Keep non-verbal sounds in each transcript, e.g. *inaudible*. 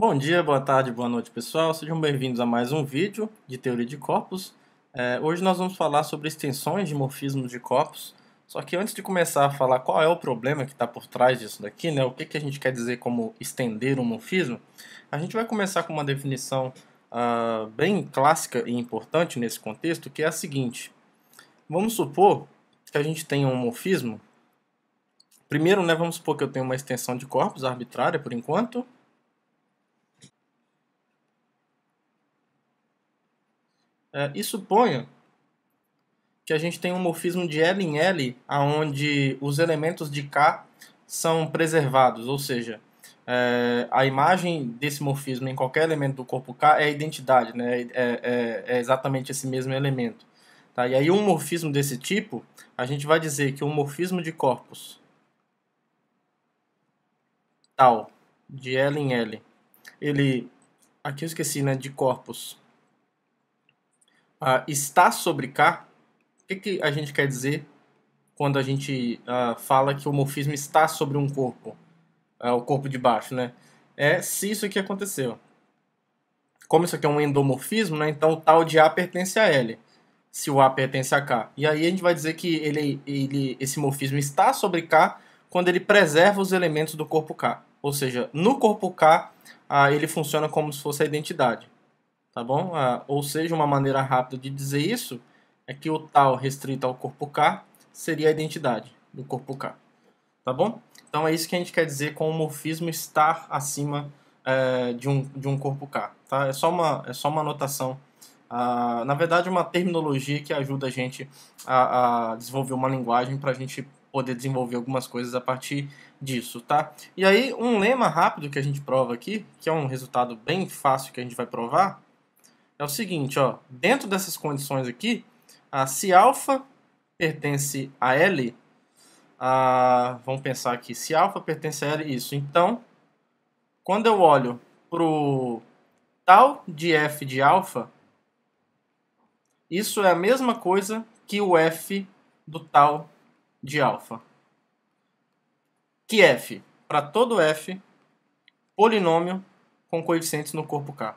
Bom dia, boa tarde, boa noite pessoal, sejam bem-vindos a mais um vídeo de Teoria de Corpos. É, hoje nós vamos falar sobre extensões de morfismos de corpos, só que antes de começar a falar qual é o problema que está por trás disso daqui, né, o que, que a gente quer dizer como estender um morfismo, a gente vai começar com uma definição uh, bem clássica e importante nesse contexto, que é a seguinte. Vamos supor que a gente tenha um morfismo. Primeiro, né, vamos supor que eu tenho uma extensão de corpos arbitrária por enquanto, É, e suponha que a gente tem um morfismo de L em L, onde os elementos de K são preservados, ou seja, é, a imagem desse morfismo em qualquer elemento do corpo K é a identidade, né? é, é, é exatamente esse mesmo elemento. Tá? E aí um morfismo desse tipo, a gente vai dizer que um morfismo de corpos tal, de L em L, ele, aqui eu esqueci, né, de corpos, uh, está sobre K, o que, que a gente quer dizer quando a gente uh, fala que o morfismo está sobre um corpo, uh, o corpo de baixo, né? É se isso aqui aconteceu. Como isso aqui é um endomorfismo, né, então o tal de A pertence a L, se o A pertence a K. E aí a gente vai dizer que ele, ele, esse morfismo está sobre K quando ele preserva os elementos do corpo K. Ou seja, no corpo K, ah, ele funciona como se fosse a identidade tá bom? Ah, ou seja, uma maneira rápida de dizer isso é que o tal restrito ao corpo K seria a identidade do corpo K, tá bom? Então é isso que a gente quer dizer com o morfismo estar acima é, de, um, de um corpo K, tá? É só uma, é só uma notação, ah, na verdade uma terminologia que ajuda a gente a, a desenvolver uma linguagem para a gente poder desenvolver algumas coisas a partir disso, tá? E aí um lema rápido que a gente prova aqui, que é um resultado bem fácil que a gente vai provar, é o seguinte, ó, dentro dessas condições aqui, a, se alfa pertence a L, a, vamos pensar aqui, se alfa pertence a L, isso. Então, quando eu olho para o tal de f de alfa, isso é a mesma coisa que o f do tal de alfa. Que f? Para todo f, polinômio com coeficientes no corpo k.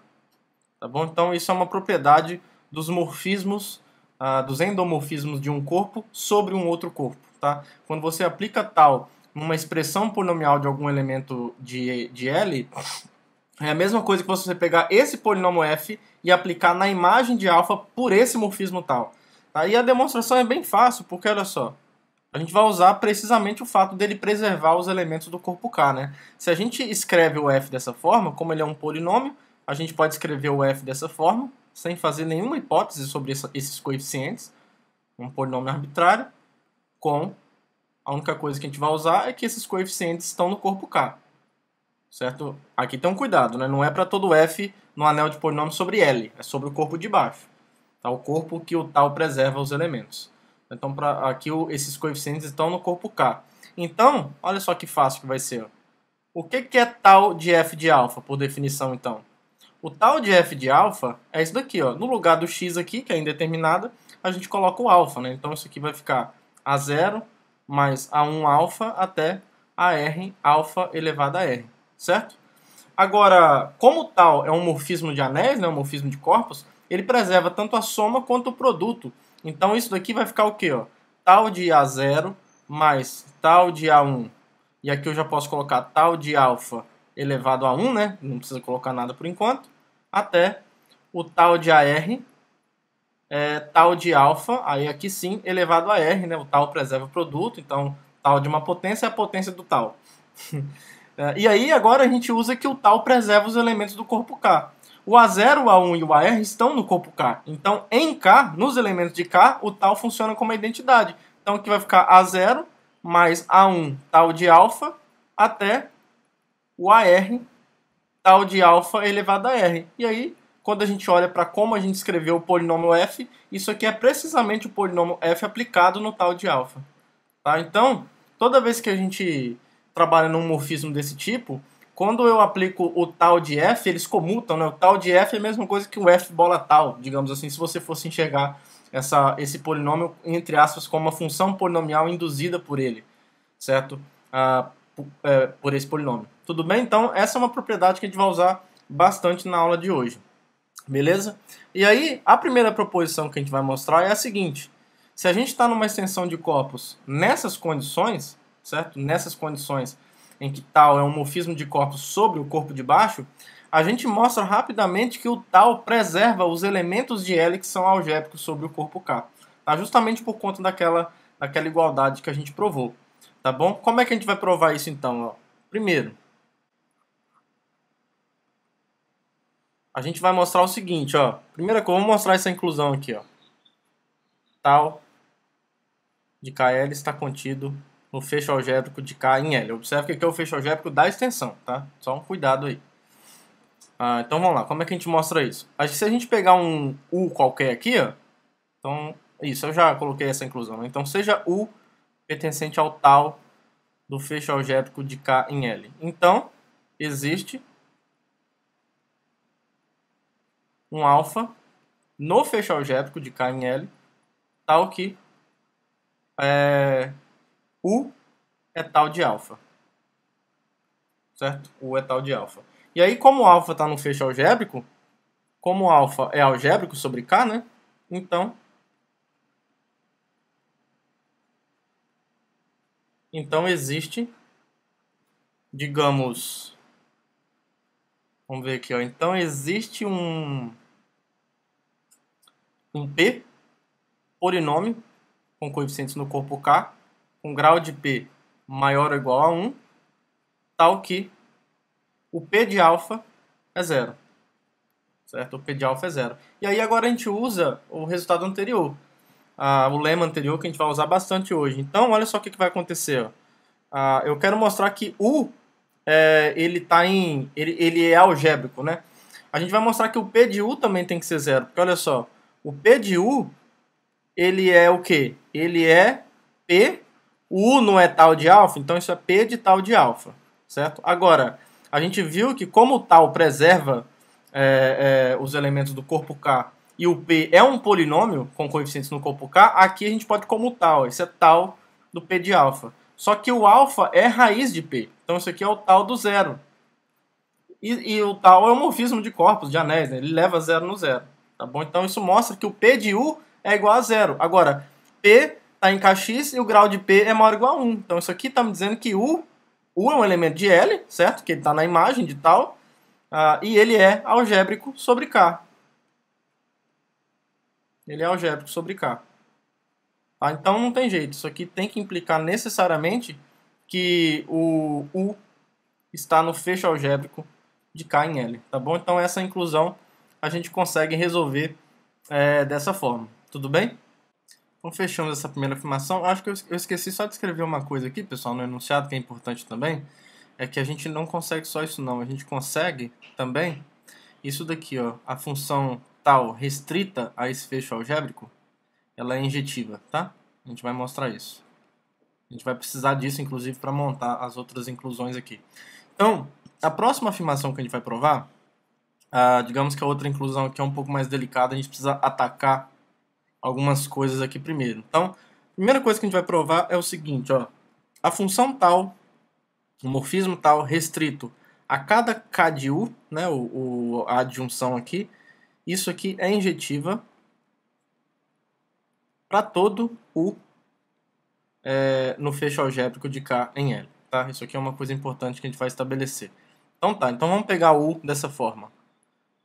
Tá bom? Então isso é uma propriedade dos morfismos, ah, dos endomorfismos de um corpo sobre um outro corpo. Tá? Quando você aplica tal numa expressão polinomial de algum elemento de, de L, é a mesma coisa que você pegar esse polinômio f e aplicar na imagem de alfa por esse morfismo tal. Aí tá? a demonstração é bem fácil, porque olha só, a gente vai usar precisamente o fato dele preservar os elementos do corpo K, né? Se a gente escreve o f dessa forma, como ele é um polinômio, a gente pode escrever o f dessa forma, sem fazer nenhuma hipótese sobre essa, esses coeficientes, um polinômio arbitrário, com a única coisa que a gente vai usar é que esses coeficientes estão no corpo K. Certo? Aqui tem um cuidado, né? não é para todo f no anel de polinômio sobre L, é sobre o corpo de baixo. Tá? O corpo que o tal preserva os elementos. Então, pra, aqui o, esses coeficientes estão no corpo K. Então, olha só que fácil que vai ser. O que, que é tal de f de alfa, por definição, então? O tal de f de alfa é isso daqui, ó. No lugar do x aqui, que é indeterminada, a gente coloca o alfa, né? Então isso aqui vai ficar a0 mais a1 alfa até a r alfa elevado a r, certo? Agora, como tal é um morfismo de anéis, né, um morfismo de corpos, ele preserva tanto a soma quanto o produto. Então isso daqui vai ficar o quê? Ó? Tal de A0 mais tal de A1. E aqui eu já posso colocar tal de alfa elevado a 1, né? Não precisa colocar nada por enquanto. Até o tal de AR, é, tal de alfa, aí aqui sim, elevado a R, né? O tal preserva o produto, então tal de uma potência é a potência do tal. *laughs* é, e aí agora a gente usa que o tal preserva os elementos do corpo K. O A0, o A1 e o AR estão no corpo K. Então, em K, nos elementos de K, o tal funciona como uma identidade. Então, aqui vai ficar A0 mais A1 tal de alfa até o AR tal de alfa elevado a R. E aí, quando a gente olha para como a gente escreveu o polinômio f, isso aqui é precisamente o polinômio f aplicado no tal de alfa. Tá? Então, toda vez que a gente trabalha num morfismo desse tipo, quando eu aplico o tal de f, eles comutam, né? O tal de f é a mesma coisa que o f bola tal, digamos assim, se você fosse enxergar essa, esse polinômio, entre aspas, como uma função polinomial induzida por ele, certo? Ah, por, é, por esse polinômio. Tudo bem? Então, essa é uma propriedade que a gente vai usar bastante na aula de hoje. Beleza? E aí, a primeira proposição que a gente vai mostrar é a seguinte. Se a gente está numa extensão de corpos nessas condições, certo? Nessas condições em que tal é um morfismo de corpos sobre o corpo de baixo, a gente mostra rapidamente que o tal preserva os elementos de L que são algébricos sobre o corpo K. Tá? Justamente por conta daquela, daquela igualdade que a gente provou. Tá bom? Como é que a gente vai provar isso então? Primeiro, a gente vai mostrar o seguinte, ó. Primeira coisa, vamos mostrar essa inclusão aqui, ó. Tal de KL está contido no fecho algébrico de K em L. Observe que aqui é o fecho algébrico da extensão, tá? Só um cuidado aí. Ah, então vamos lá, como é que a gente mostra isso? Acho que se a gente pegar um U qualquer aqui, ó, então, isso, eu já coloquei essa inclusão. Né? Então, seja U pertencente ao tal do fecho algébrico de K em L. Então, existe um alfa no fecho algébrico de K em L, tal que é, U é tal de alfa. Certo? U é tal de alfa. E aí, como alfa está no fecho algébrico, como alfa é algébrico sobre K, né? Então, então existe, digamos, vamos ver aqui, ó. Então existe um um P, polinômio com coeficientes no corpo K, com grau de P maior ou igual a 1, tal que o P de alfa é zero. Certo? O P de alfa é zero. E aí agora a gente usa o resultado anterior, ah, o lema anterior que a gente vai usar bastante hoje. Então, olha só o que, que vai acontecer. eu quero mostrar que U é, ele, tá em, ele, ele é algébrico, né? A gente vai mostrar que o P de U também tem que ser zero, porque olha só, o P de U, ele é o quê? Ele é P, o U não é tal de alfa, então isso é P de tal de alfa, certo? Agora, a gente viu que como o tal preserva é, é, os elementos do corpo K e o P é um polinômio com coeficientes no corpo K, aqui a gente pode comutar, isso é tal do P de alfa. Só que o alfa é raiz de P, então isso aqui é o tal do zero. E, e o tal é um morfismo de corpos, de anéis, né? ele leva zero no zero. Tá bom? Então isso mostra que o P de U é igual a zero. Agora, P está em Kx e o grau de P é maior ou igual a 1. Então isso aqui está me dizendo que U, U é um elemento de L, certo? Que ele está na imagem de tal. Uh, e ele é algébrico sobre K. Ele é algébrico sobre K. Tá? Então não tem jeito. Isso aqui tem que implicar necessariamente que o U está no fecho algébrico de K em L. Tá bom? Então essa é inclusão a gente consegue resolver é, dessa forma. Tudo bem? Então fechamos essa primeira afirmação. Acho que eu esqueci só de escrever uma coisa aqui, pessoal, no enunciado, que é importante também. É que a gente não consegue só isso não. A gente consegue também isso daqui, ó. A função tal restrita a esse fecho algébrico, ela é injetiva, tá? A gente vai mostrar isso. A gente vai precisar disso, inclusive, para montar as outras inclusões aqui. Então, a próxima afirmação que a gente vai provar ah, digamos que a outra inclusão aqui é um pouco mais delicada, a gente precisa atacar algumas coisas aqui primeiro. Então, a primeira coisa que a gente vai provar é o seguinte, ó, a função tal, o morfismo tal restrito a cada U né, o, o, a adjunção aqui, isso aqui é injetiva para todo U é, no fecho algébrico de K em L. Tá? Isso aqui é uma coisa importante que a gente vai estabelecer. Então tá, então vamos pegar U dessa forma.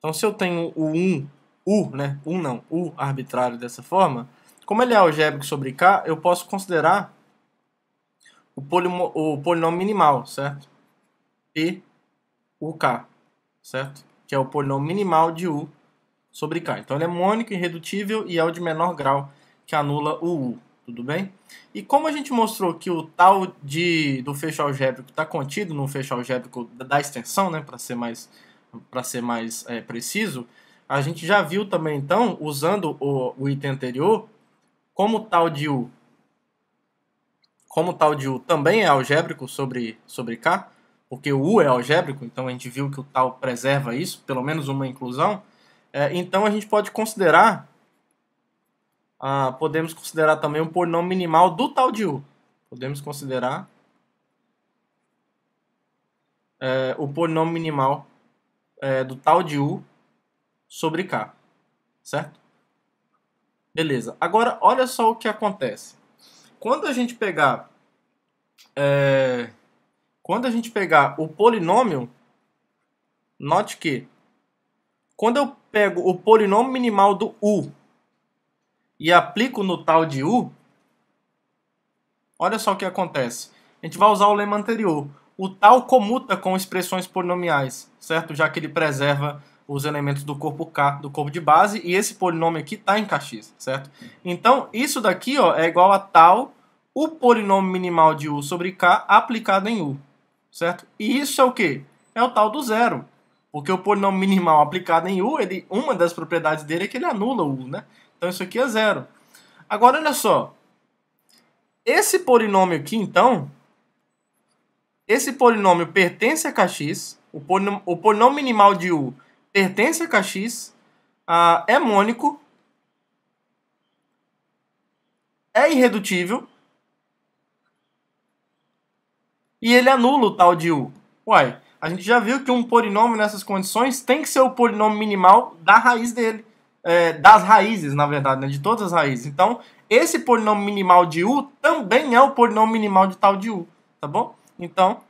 Então, se eu tenho o 1, U, né? u não, U arbitrário dessa forma, como ele é algébrico sobre K, eu posso considerar o, polimo, o polinômio minimal, certo? E o K, certo? Que é o polinômio minimal de U sobre K. Então, ele é mônico, irredutível e é o de menor grau que anula o U, tudo bem? E como a gente mostrou que o tal de, do fecho algébrico está contido no fecho algébrico da extensão, né, para ser mais para ser mais é, preciso, a gente já viu também, então, usando o, o item anterior, como tal de U, como tal de U também é algébrico sobre, sobre K, porque o U é algébrico, então a gente viu que o tal preserva isso, pelo menos uma inclusão, é, então a gente pode considerar, ah, podemos considerar também um polinômio minimal do tal de U. Podemos considerar é, o polinômio minimal é, do tal de U sobre K, certo? Beleza. Agora, olha só o que acontece. Quando a gente pegar... É, quando a gente pegar o polinômio, note que quando eu pego o polinômio minimal do U e aplico no tal de U, olha só o que acontece. A gente vai usar o lema anterior o tal comuta com expressões polinomiais, certo? Já que ele preserva os elementos do corpo K, do corpo de base, e esse polinômio aqui está em Kx, certo? Então, isso daqui ó, é igual a tal o polinômio minimal de U sobre K aplicado em U, certo? E isso é o quê? É o tal do zero, porque o polinômio minimal aplicado em U, ele, uma das propriedades dele é que ele anula o U, né? Então, isso aqui é zero. Agora, olha só. Esse polinômio aqui, então, esse polinômio pertence a Kx, o polinômio, o polinômio minimal de U pertence a Kx, ah, é mônico, é irredutível e ele anula o tal de U. Uai, a gente já viu que um polinômio nessas condições tem que ser o polinômio minimal da raiz dele. É, das raízes, na verdade, né, de todas as raízes. Então, esse polinômio minimal de U também é o polinômio minimal de tal de U, tá bom? Então,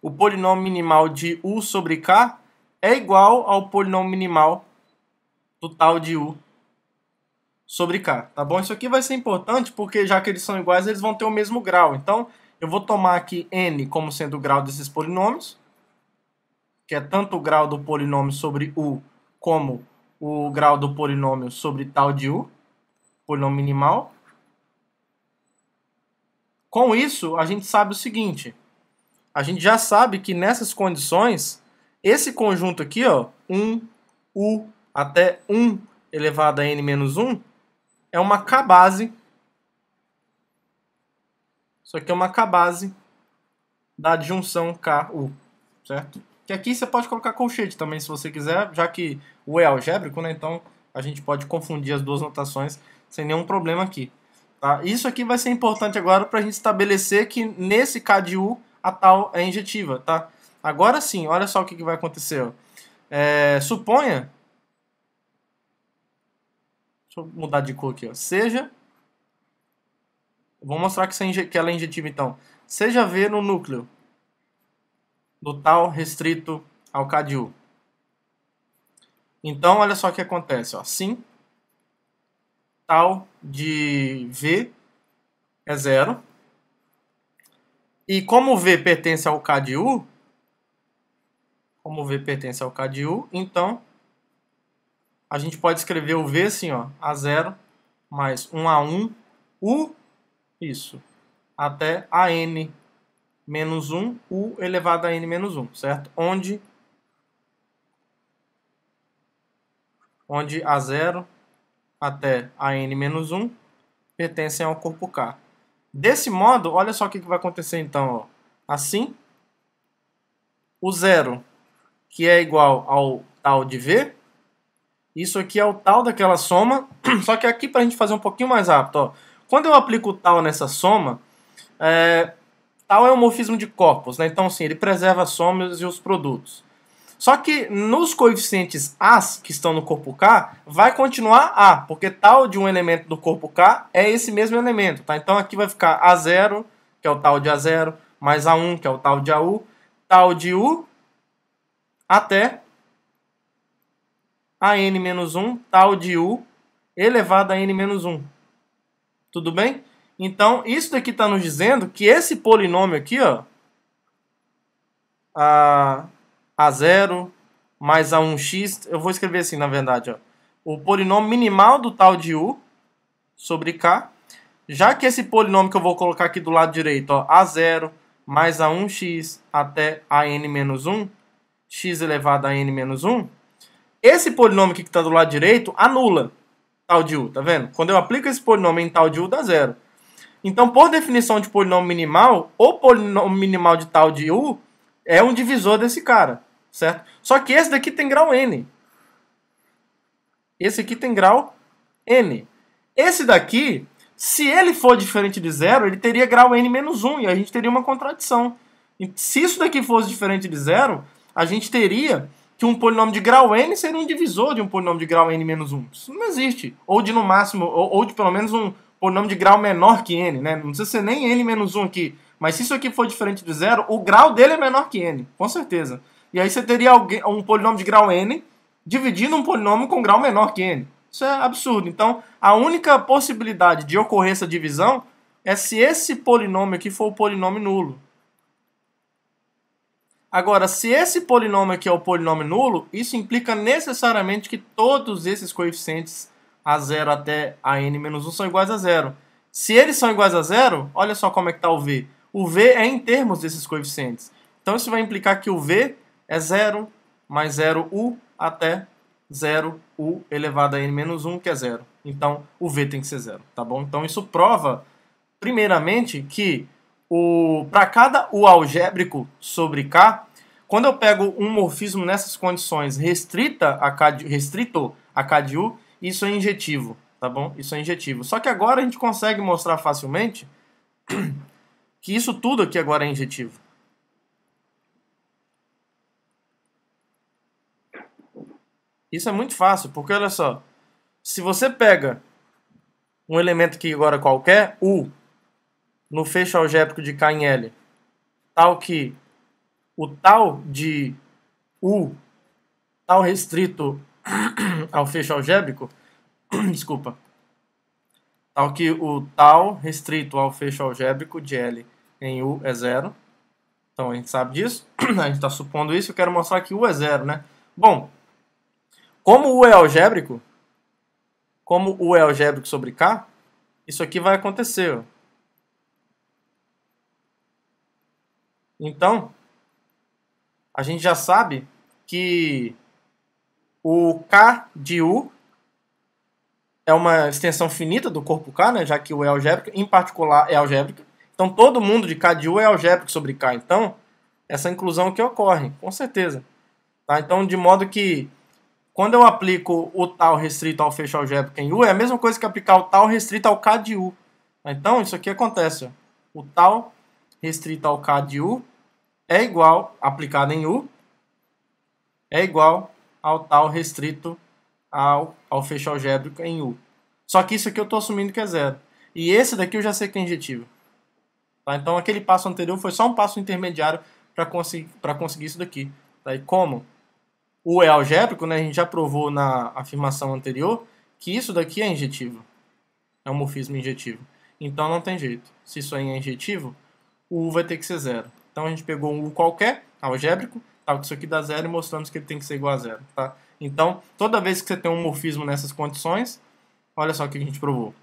o polinômio minimal de U sobre K é igual ao polinômio minimal total de U sobre K, tá bom? Isso aqui vai ser importante porque já que eles são iguais, eles vão ter o mesmo grau. Então, eu vou tomar aqui N como sendo o grau desses polinômios, que é tanto o grau do polinômio sobre U como o grau do polinômio sobre tal de U, polinômio minimal. Com isso, a gente sabe o seguinte: a gente já sabe que nessas condições, esse conjunto aqui, ó, 1, U até 1 elevado a n menos 1, é uma cabase. Isso aqui é uma cabase da adjunção KU, certo? Que aqui você pode colocar colchete também, se você quiser, já que o é algébrico, né? Então a gente pode confundir as duas notações sem nenhum problema aqui. Tá? Isso aqui vai ser importante agora para a gente estabelecer que nesse KDU a tal é injetiva. Tá? Agora sim, olha só o que, que vai acontecer. É, suponha. Deixa eu mudar de cor aqui. Ó. Seja. Vou mostrar que, que ela é injetiva então. Seja V no núcleo do tal restrito ao KDU. Então, olha só o que acontece. Ó. Sim, tal de V é zero. E como V pertence ao K de U, como V pertence ao K de U, então a gente pode escrever o V assim, ó, A0 mais 1 A1, U, isso, até AN menos 1, U elevado a N menos 1, certo? Onde, onde A0 até a n-1 pertencem ao corpo K. Desse modo, olha só o que vai acontecer então. Ó. Assim, o zero, que é igual ao tal de V, isso aqui é o tal daquela soma, *clears throat* só que aqui para a gente fazer um pouquinho mais rápido. Ó. Quando eu aplico o tal nessa soma, é, tal é um morfismo de corpos, né? então sim, ele preserva as somas e os produtos. Só que nos coeficientes As que estão no corpo K, vai continuar A, porque tal de um elemento do corpo K é esse mesmo elemento. Tá? Então aqui vai ficar A0, que é o tal de A0, mais A1, que é o tal de AU, tal de U, até a n menos 1, tal de U, elevado a n menos 1. Tudo bem? Então, isso daqui está nos dizendo que esse polinômio aqui, ó, a a 0 mais a 1x. Eu vou escrever assim, na verdade. Ó. O polinômio minimal do tal de u sobre k. Já que esse polinômio que eu vou colocar aqui do lado direito, ó, a0 mais a 1x até a n menos 1, x elevado a n menos 1, esse polinômio aqui que está do lado direito anula tal de u, tá vendo? Quando eu aplico esse polinômio em tal de u, dá zero. Então, por definição de polinômio minimal, o polinômio minimal de tal de u é um divisor desse cara certo? Só que esse daqui tem grau N. Esse aqui tem grau N. Esse daqui, se ele for diferente de zero, ele teria grau N menos 1, e a gente teria uma contradição. E se isso daqui fosse diferente de zero, a gente teria que um polinômio de grau n seria um divisor de um polinômio de grau n menos 1. Isso não existe. Ou de no máximo, ou, ou, de pelo menos um polinômio de grau menor que n, né? Não precisa ser nem n menos 1 aqui. Mas se isso aqui for diferente de zero, o grau dele é menor que n, com certeza. E aí você teria alguém, um polinômio de grau n dividindo um polinômio com grau menor que n. Isso é absurdo. Então, a única possibilidade de ocorrer essa divisão é se esse polinômio aqui for o polinômio nulo. Agora, se esse polinômio aqui é o polinômio nulo, isso implica necessariamente que todos esses coeficientes a zero até a n-1 menos são iguais a zero. Se eles são iguais a zero, olha só como é que está o v. O v é em termos desses coeficientes. Então, isso vai implicar que o v é 0 mais 0u até 0u elevado a n menos 1, que é zero. Então, o v tem que ser zero, tá bom? Então, isso prova, primeiramente, que para cada u algébrico sobre k, quando eu pego um morfismo nessas condições restrita a k de, restrito a k de u, isso é injetivo, tá bom? Isso é injetivo. Só que agora a gente consegue mostrar facilmente *clears throat* que isso tudo aqui agora é injetivo. Isso é muito fácil, porque olha só. Se você pega um elemento que agora qualquer, U, no fecho algébrico de K em L, tal que o tal de U, tal restrito *clears throat* ao fecho algébrico, *clears throat* desculpa, tal que o tal restrito ao fecho algébrico de L em U é zero. Então a gente sabe disso, *clears throat* a gente está supondo isso, eu quero mostrar que U é zero, né? Bom, como U é algébrico, como U é algébrico sobre K, isso aqui vai acontecer. Ó. Então, a gente já sabe que o K de U é uma extensão finita do corpo K, né, já que U é algébrico, em particular é algébrico. Então, todo mundo de K de U é algébrico sobre K. Então, essa inclusão que ocorre, com certeza. Tá? Então, de modo que quando eu aplico o tal restrito ao fecho algébrico em U, é a mesma coisa que aplicar o tal restrito ao K de U. Então, isso aqui acontece. O tal restrito ao K de U é igual, aplicado em U, é igual ao tal restrito ao, ao fecho algébrico em U. Só que isso aqui eu estou assumindo que é zero. E esse daqui eu já sei que é injetivo. Tá? Então aquele passo anterior foi só um passo intermediário para conseguir, conseguir isso daqui. Tá? E como? ou é algébrico, né? A gente já provou na afirmação anterior que isso daqui é injetivo. É um morfismo injetivo. Então não tem jeito. Se isso aí é injetivo, o U vai ter que ser zero. Então a gente pegou um U qualquer, algébrico, tal tá, que isso aqui dá zero e mostramos que ele tem que ser igual a zero, tá? Então, toda vez que você tem um morfismo nessas condições, olha só o que a gente provou.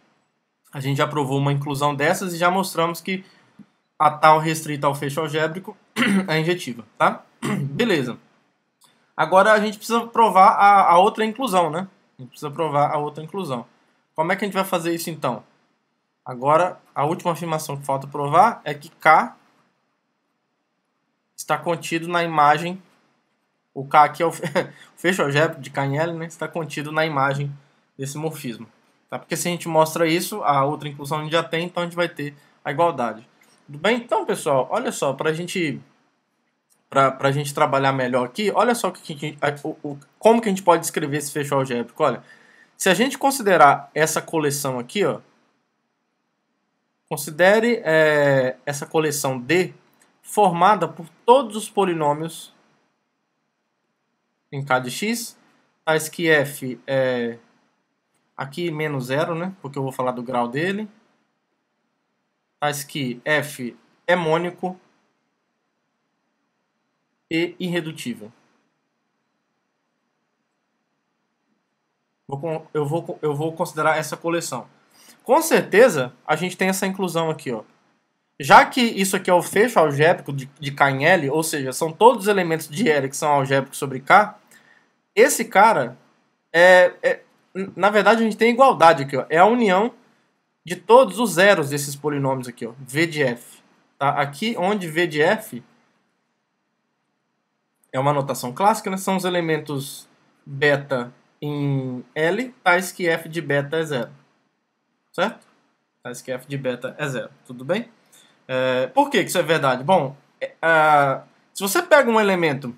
A gente já provou uma inclusão dessas e já mostramos que a tal restrita ao fecho algébrico *clears throat* é injetiva, tá? *clears throat* Beleza. Agora a gente precisa provar a, a outra inclusão, né? A gente precisa provar a outra inclusão. Como é que a gente vai fazer isso então? Agora, a última afirmação que falta provar é que K está contido na imagem. O K aqui é o, *laughs* fecho algébrico de L, né? Está contido na imagem desse morfismo. Tá? Porque se a gente mostra isso, a outra inclusão a gente já tem, então a gente vai ter a igualdade. Tudo bem? Então, pessoal, olha só, para a gente para a gente trabalhar melhor aqui, olha só que, que, o, o, como que a gente pode descrever esse fecho algébrico. Olha, se a gente considerar essa coleção aqui, ó, considere é, essa coleção D formada por todos os polinômios em K de x, tais que f é aqui menos zero, né, porque eu vou falar do grau dele, tais que f é mônico, e irredutível. Eu vou, eu vou considerar essa coleção. Com certeza, a gente tem essa inclusão aqui, ó. Já que isso aqui é o fecho algébrico de, de K em L, ou seja, são todos os elementos de L que são algébricos sobre K, esse cara é, é, na verdade, a gente tem igualdade aqui, ó. É a união de todos os zeros desses polinômios aqui, ó. V de F. Tá? Aqui, onde V de F é uma notação clássica, né? são os elementos beta em L, tais que f de beta é zero. Certo? Tais que f de beta é zero. Tudo bem? É, por que isso é verdade? Bom, é, se você pega um elemento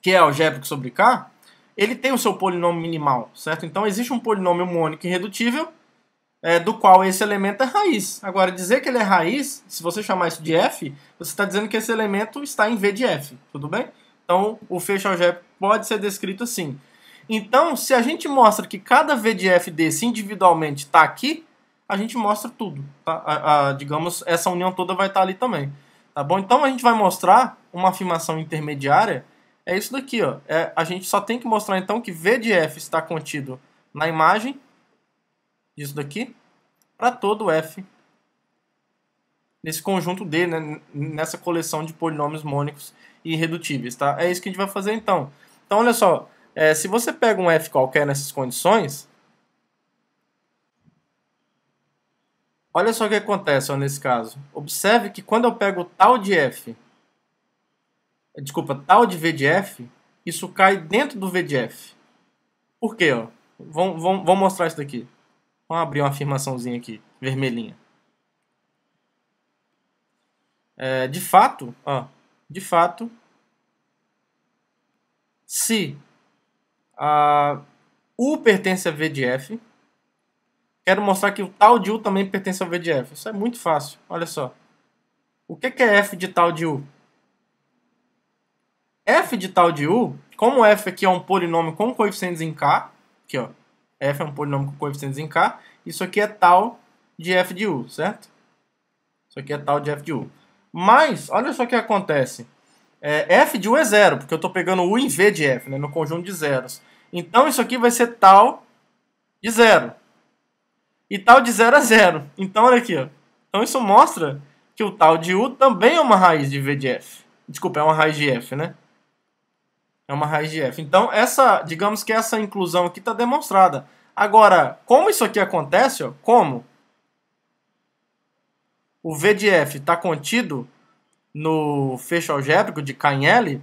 que é algébrico sobre K, ele tem o seu polinômio minimal, certo? Então existe um polinômio mônico irredutível, é, do qual esse elemento é raiz. Agora, dizer que ele é raiz, se você chamar isso de f, você está dizendo que esse elemento está em v de f, tudo bem? Então, o fecho algébrico pode ser descrito assim. Então, se a gente mostra que cada VDF desse individualmente está aqui, a gente mostra tudo. Tá? A, a, digamos, essa união toda vai estar tá ali também. Tá bom? Então, a gente vai mostrar uma afirmação intermediária. É isso daqui. Ó. É, a gente só tem que mostrar, então, que VDF está contido na imagem, isso daqui, para todo F nesse conjunto D, né, nessa coleção de polinômios mônicos irredutíveis, tá? É isso que a gente vai fazer então. Então, olha só, é, se você pega um f qualquer nessas condições, olha só o que acontece ó, nesse caso. Observe que quando eu pego tal de f, desculpa, tal de v de f, isso cai dentro do v de f. Por quê? Ó? Vamos, vamos mostrar isso daqui. Vamos abrir uma afirmaçãozinha aqui, vermelhinha. É, de fato, ó, de fato, se a ah, U pertence a V de F, quero mostrar que o tal de U também pertence a V de F. Isso é muito fácil, olha só. O que é F de tal de U? F de tal de U, como F aqui é um polinômio com coeficientes em K, aqui ó, F é um polinômio com coeficientes em K, isso aqui é tal de F de U, certo? Isso aqui é tal de F de U. Mas, olha só o que acontece. É, f de u é zero, porque eu estou pegando u em v de f, né, no conjunto de zeros. Então, isso aqui vai ser tal de zero. E tal de zero é zero. Então, olha aqui. Ó. Então, isso mostra que o tal de u também é uma raiz de v de f. Desculpa, é uma raiz de f, né? É uma raiz de f. Então, essa, digamos que essa inclusão aqui está demonstrada. Agora, como isso aqui acontece? Ó, como? o VDF está contido no fecho algébrico de KNL,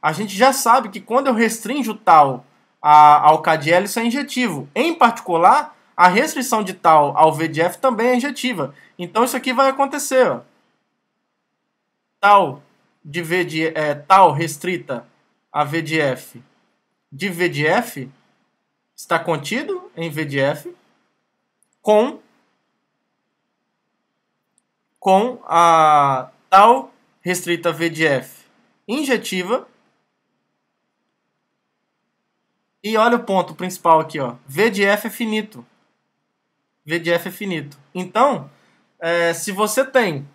a gente já sabe que quando eu restringo tal a, ao KDL, isso é injetivo. Em particular, a restrição de tal ao VDF também é injetiva. Então isso aqui vai acontecer. Ó. Tal de V de é, tal restrita a VDF de VDF está contido em VDF com com a tal restrita VDF injetiva. E olha o ponto principal aqui, ó. VDF é finito. VDF é finito. Então, é, se você tem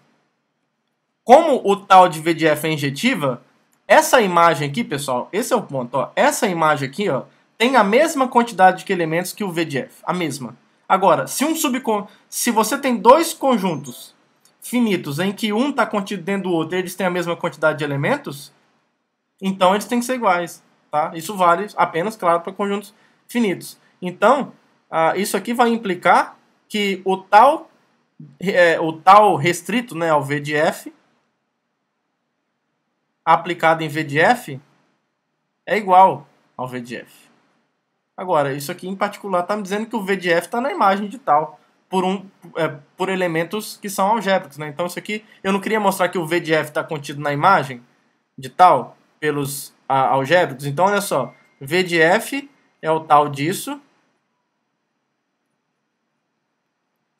como o tal de VDF é injetiva, essa imagem aqui, pessoal, esse é o ponto, ó. Essa imagem aqui, ó, tem a mesma quantidade de elementos que o VDF, a mesma. Agora, se um subcon... se você tem dois conjuntos finitos, em que um está contido dentro do outro, eles têm a mesma quantidade de elementos, então eles têm que ser iguais. Tá? Isso vale apenas, claro, para conjuntos finitos. Então, ah, isso aqui vai implicar que o tal, é, o tal restrito né, ao V de F, aplicado em V de F, é igual ao V de F. Agora, isso aqui em particular está me dizendo que o V de F está na imagem de tal por, um, é, por elementos que são algébricos. Né? Então, isso aqui, eu não queria mostrar que o V de F está contido na imagem de tal, pelos a, algébricos. Então, olha só, V de F é o tal disso.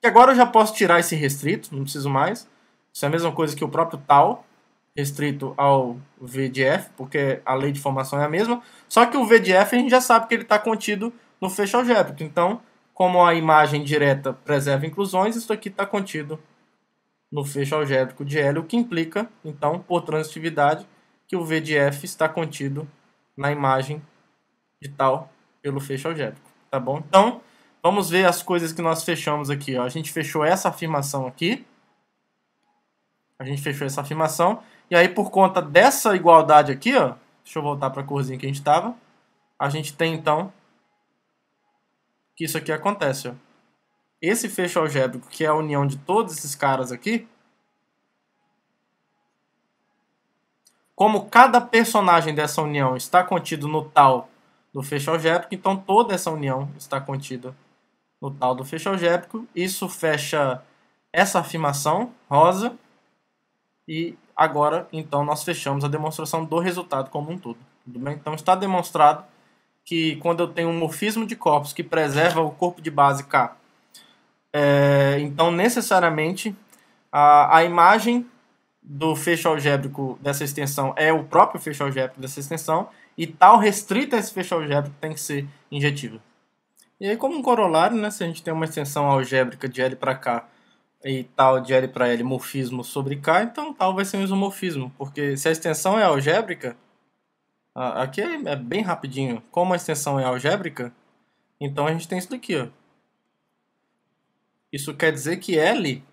E agora eu já posso tirar esse restrito, não preciso mais. Isso é a mesma coisa que o próprio tal, restrito ao V de F, porque a lei de formação é a mesma. Só que o V de F a gente já sabe que ele está contido no fecho algébrico. Então, como a imagem direta preserva inclusões, isso aqui está contido no fecho algébrico de L, o que implica, então, por transitividade, que o V de F está contido na imagem de tal pelo fecho algébrico, tá bom? Então, vamos ver as coisas que nós fechamos aqui, ó. A gente fechou essa afirmação aqui, a gente fechou essa afirmação, e aí por conta dessa igualdade aqui, ó, deixa eu voltar para a corzinha que a gente estava, a gente tem, então, que isso aqui acontece. Ó. Esse fecho algébrico, que é a união de todos esses caras aqui, como cada personagem dessa união está contido no tal do fecho algébrico, então toda essa união está contida no tal do fecho algébrico. Isso fecha essa afirmação rosa e agora então nós fechamos a demonstração do resultado como um todo. Tudo bem? Então está demonstrado que quando eu tenho um morfismo de corpos que preserva o corpo de base K, é, então necessariamente a, a imagem do fecho algébrico dessa extensão é o próprio fecho algébrico dessa extensão, e tal restrita a esse fecho algébrico tem que ser injetiva. E aí, como um corolário, né, se a gente tem uma extensão algébrica de L para K e tal de L para L morfismo sobre K, então tal vai ser um isomorfismo, porque se a extensão é algébrica, ah, aqui é, é bem rapidinho. Como a extensão é algébrica, então a gente tem isso daqui. Ó. Isso quer dizer que L...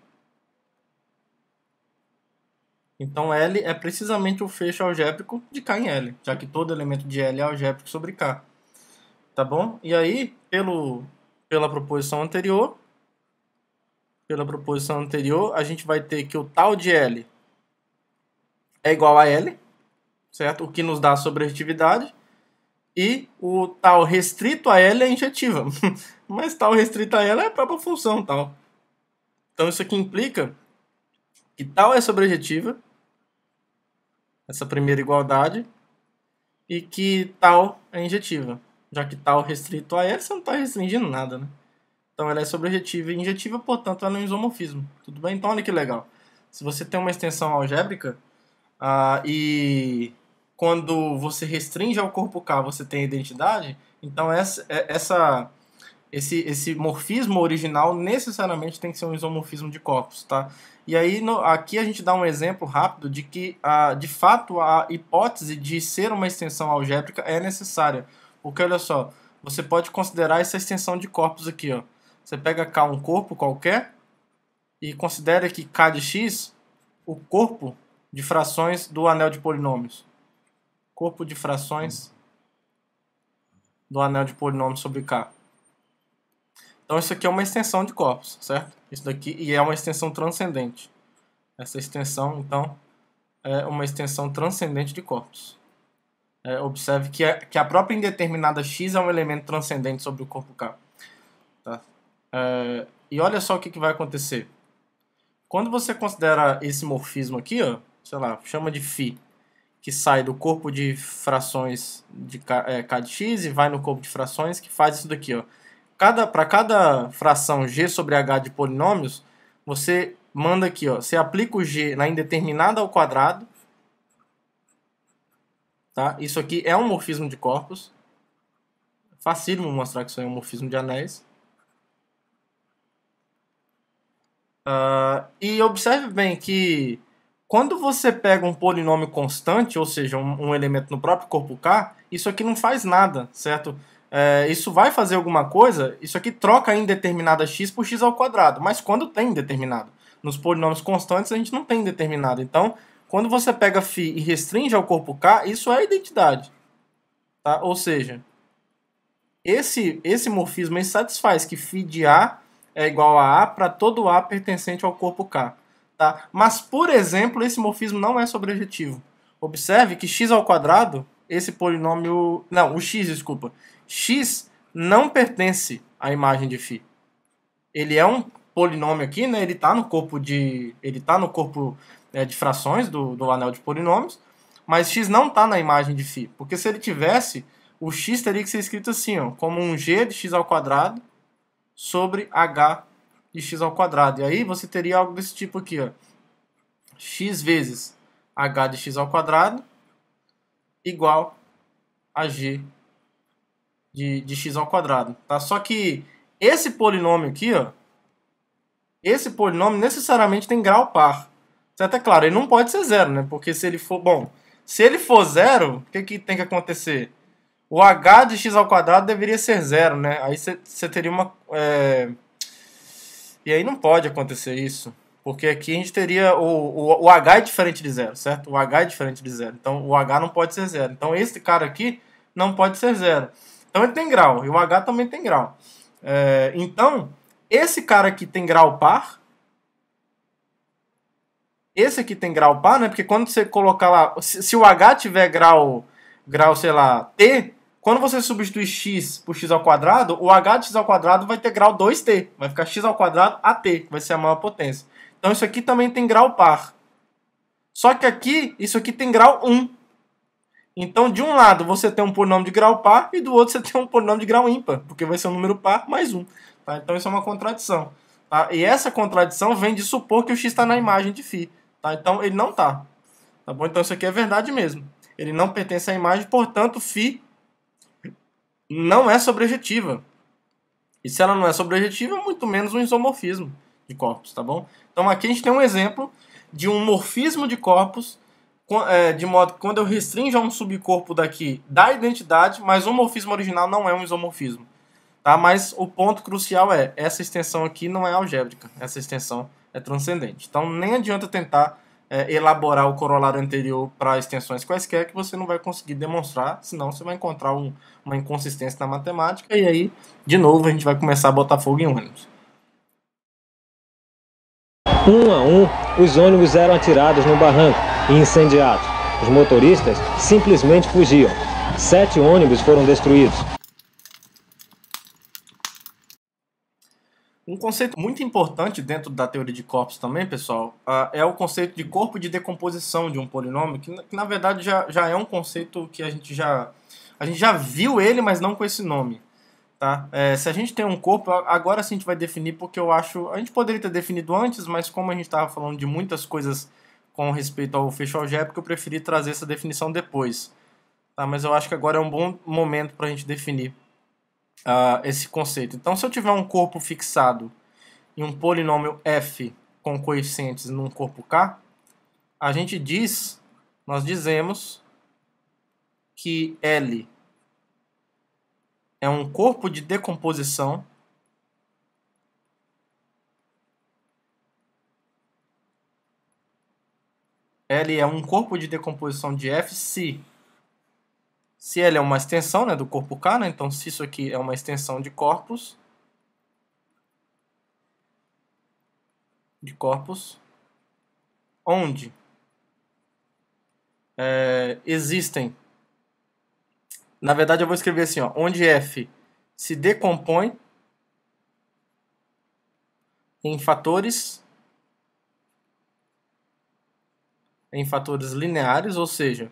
Então L é precisamente o fecho algébrico de K em L, já que todo elemento de L é algébrico sobre K. Tá bom? E aí, pelo, pela proposição anterior, pela proposição anterior, a gente vai ter que o tal de L é igual a L, certo? O que nos dá sobrejetividade E o tal restrito a L é injetiva. *laughs* Mas tal restrito a L é a própria função tal. Então isso aqui implica que tal é sobrejetiva, essa primeira igualdade, e que tal é injetiva. Já que tal restrito a L, você não está restringindo nada, né? Então ela é sobrejetiva e injetiva, portanto ela é um isomorfismo. Tudo bem? Então olha que legal. Se você tem uma extensão algébrica ah, e quando você restringe ao corpo K, você tem a identidade, então essa, é, essa esse, esse morfismo original necessariamente tem que ser um isomorfismo de corpos, tá? E aí no, aqui a gente dá um exemplo rápido de que, de fato, a hipótese de ser uma extensão algébrica é necessária. Porque, olha só, você pode considerar essa extensão de corpos aqui, ó. Você pega K um corpo qualquer e considera que K de X, o corpo de frações do anel de polinômios corpo de frações do anel de polinômio sobre K. Então isso aqui é uma extensão de corpos, certo? Isso daqui e é uma extensão transcendente. Essa extensão, então, é uma extensão transcendente de corpos. É, observe que a, é, que a própria indeterminada x é um elemento transcendente sobre o corpo K. Tá? É, e olha só o que, que vai acontecer. Quando você considera esse morfismo aqui, ó, sei lá, chama de φ que sai do corpo de frações de é, KDX e vai no corpo de frações, que faz isso daqui. Ó. Cada, Para cada fração g sobre h de polinômios, você manda aqui, ó, você aplica o g na indeterminada ao quadrado. Tá? Isso aqui é um morfismo de corpos. Facílimo mostrar que isso é um morfismo de anéis. Uh, e observe bem que quando você pega um polinômio constante, ou seja, um, um, elemento no próprio corpo K, isso aqui não faz nada, certo? É, isso vai fazer alguma coisa, isso aqui troca indeterminada x por x ao quadrado, mas quando tem determinado. Nos polinômios constantes a gente não tem determinado. Então, quando você pega φ e restringe ao corpo K, isso é identidade. Tá? Ou seja, esse, esse morfismo satisfaz que φ de A é igual a A para todo A pertencente ao corpo K. Tá? Mas, por exemplo, esse morfismo não é sobrejetivo. Observe que x ao quadrado, esse polinômio... Não, o x, desculpa. x não pertence à imagem de φ. Ele é um polinômio aqui, né? Ele está no corpo de... Ele está no corpo é, de frações do, do anel de polinômios, mas x não está na imagem de φ. Porque se ele tivesse, o x teria que ser escrito assim, ó, como um g de x ao quadrado sobre h de x ao quadrado. E aí você teria algo desse tipo aqui, ó. x vezes h de x ao quadrado igual a g de, de x ao quadrado. Tá? Só que esse polinômio aqui, ó, esse polinômio necessariamente tem grau par. Certo? É claro, ele não pode ser zero, né? Porque se ele for... Bom, se ele for zero, o que, que tem que acontecer? O h de x ao quadrado deveria ser zero, né? Aí você teria uma... É e aí não pode acontecer isso, porque aqui a gente teria o, o, o, H é diferente de zero, certo? O H é diferente de zero, então o H não pode ser zero. Então esse cara aqui não pode ser zero. Então ele tem grau, e o H também tem grau. É, então, esse cara aqui tem grau par, esse aqui tem grau par, né? Porque quando você colocar lá, se, se o H tiver grau, grau, sei lá, T, quando você substitui x por x ao quadrado, o h de x ao quadrado vai ter grau 2t. Vai ficar x ao quadrado a t, que vai ser a maior potência. Então isso aqui também tem grau par. Só que aqui, isso aqui tem grau 1. Então, de um lado você tem um polinômio de grau par e do outro você tem um polinômio de grau ímpar, porque vai ser um número par mais 1. Tá? Então isso é uma contradição. Tá? E essa contradição vem de supor que o x está na imagem de φ. Tá? Então ele não está. Tá bom? Então isso aqui é verdade mesmo. Ele não pertence à imagem, portanto, φ não é sobrejetiva. E se ela não é sobrejetiva, muito menos um isomorfismo de corpos, tá bom? Então aqui a gente tem um exemplo de um morfismo de corpos, é, de modo que quando eu restringo a um subcorpo daqui da identidade, mas o morfismo original não é um isomorfismo. Tá? Mas o ponto crucial é, essa extensão aqui não é algébrica, essa extensão é transcendente. Então nem adianta tentar é, elaborar o corolário anterior para extensões quaisquer que você não vai conseguir demonstrar, senão você vai encontrar um, uma inconsistência na matemática e aí, de novo, a gente vai começar a botar fogo em ônibus. Um a um, os ônibus eram atirados no barranco e incendiados. Os motoristas simplesmente fugiam. Sete ônibus foram destruídos. Um conceito muito importante dentro da teoria de corpos também, pessoal, ah, é o conceito de corpo de decomposição de um polinômio, que, na verdade já, já é um conceito que a gente já a gente já viu ele, mas não com esse nome. Tá? É, se a gente tem um corpo, agora sim a gente vai definir, porque eu acho. A gente poderia ter definido antes, mas como a gente estava falando de muitas coisas com respeito ao fecho algébrico, eu preferi trazer essa definição depois. Tá? Mas eu acho que agora é um bom momento para a gente definir uh, esse conceito. Então, se eu tiver um corpo fixado e um polinômio f com coeficientes num corpo k, a gente diz, nós dizemos que L é um corpo de decomposição L é um corpo de decomposição de F se se ele é uma extensão né, do corpo K, né, então se isso aqui é uma extensão de corpos, de corpos, onde é, existem, na verdade eu vou escrever assim, ó, onde F se decompõe em fatores em fatores lineares, ou seja,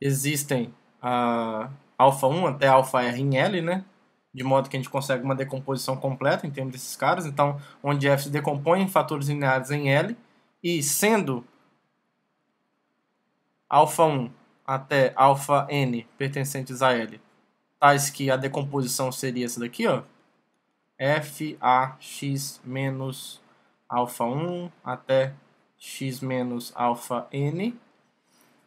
existem a alfa 1 até alfa l né? De modo que a gente consegue uma decomposição completa em termos desses caras. Então, onde F se decompõe em fatores lineares em L, e sendo alfa 1 até alfa n pertencentes a L, tais que a decomposição seria essa daqui, ó, x menos alfa 1 até x menos alfa n,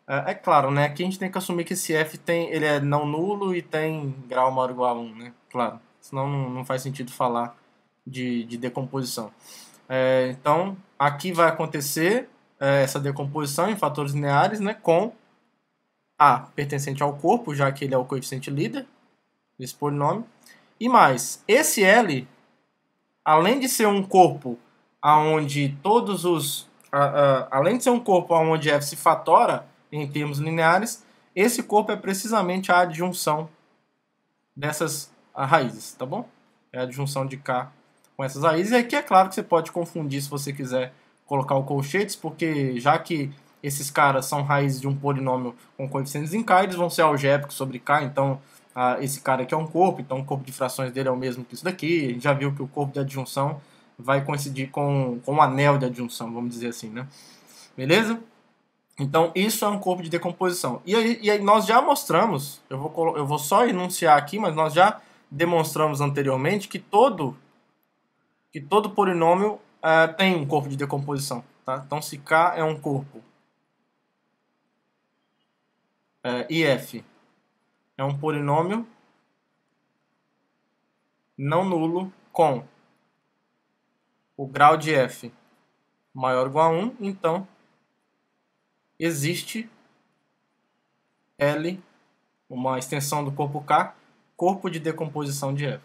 é, é, claro, né? Aqui a gente tem que assumir que esse f tem, ele é não nulo e tem grau maior ou igual a 1, né? Claro. Senão não, faz sentido falar de, de decomposição. É, então, aqui vai acontecer é, essa decomposição em fatores lineares, né? Com A pertencente ao corpo, já que ele é o coeficiente líder desse polinômio. E mais, esse L, além de ser um corpo aonde todos os... A, a, além de ser um corpo onde f se fatora, em termos lineares, esse corpo é precisamente a adjunção dessas raízes, tá bom? É a adjunção de K com essas raízes. E aqui é claro que você pode confundir se você quiser colocar o colchetes, porque já que esses caras são raízes de um polinômio com coeficientes em K, eles vão ser algébricos sobre K, então ah, esse cara aqui é um corpo, então o corpo de frações dele é o mesmo que isso daqui. A gente já viu que o corpo de adjunção vai coincidir com, com o anel de adjunção, vamos dizer assim, né? Beleza? Então, isso é um corpo de decomposição. E aí, e aí nós já mostramos, eu vou, eu vou só enunciar aqui, mas nós já demonstramos anteriormente que todo, que todo polinômio é, tem um corpo de decomposição. Tá? Então, se K é um corpo é, e F é um polinômio não nulo com o grau de f maior ou igual a 1, então existe L, uma extensão do corpo K, corpo de decomposição de F.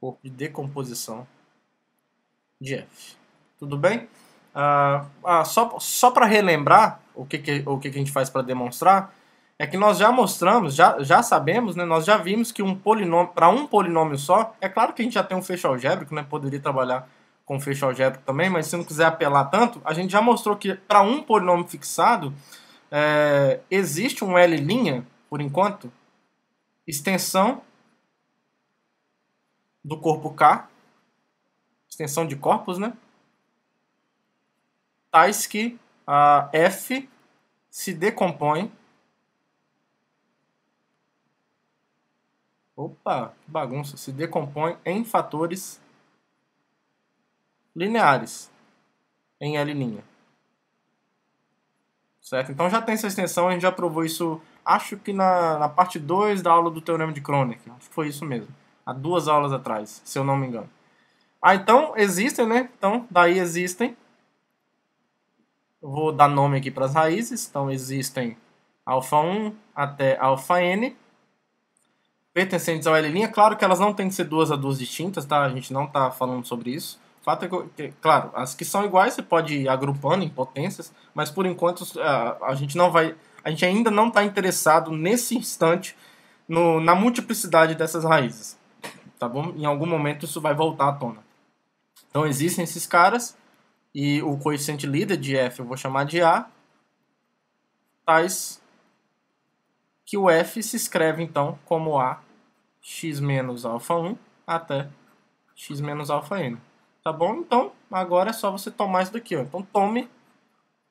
Corpo de decomposição de F. Tudo bem? Ah, ah, só só para relembrar o que, que, o que, que a gente faz para demonstrar, é que nós já mostramos, já, já sabemos, né, nós já vimos que um polinômio para um polinômio só, é claro que a gente já tem um fecho algébrico, né, poderia trabalhar com fecho algébrico também, mas se não quiser apelar tanto, a gente já mostrou que para um polinômio fixado é, existe um L', linha, por enquanto, extensão do corpo K, extensão de corpos, né? Tais que a F se decompõe. Opa, que bagunça! Se decompõe em fatores lineares em L'. Certo? Então já tem essa extensão, a gente já provou isso, acho que na, na parte 2 da aula do Teorema de Kronecker. Acho que foi isso mesmo. Há duas aulas atrás, se eu não me engano. Ah, então existem, né? Então, daí existem. Eu vou dar nome aqui para as raízes. Então, existem alfa 1 até alfa n pertencentes ao L'. Claro que elas não têm que ser duas a duas distintas, tá? A gente não está falando sobre isso fato é que, claro, as que são iguais você pode ir agrupando em potências, mas por enquanto a, a gente não vai, a gente ainda não está interessado nesse instante no, na multiplicidade dessas raízes, tá bom? Em algum momento isso vai voltar à tona. Então existem esses caras e o coeficiente líder de f eu vou chamar de a, tais que o f se escreve então como a x menos alfa 1 até x menos alfa n tá bom? Então, agora é só você tomar isso daqui, ó. Então, tome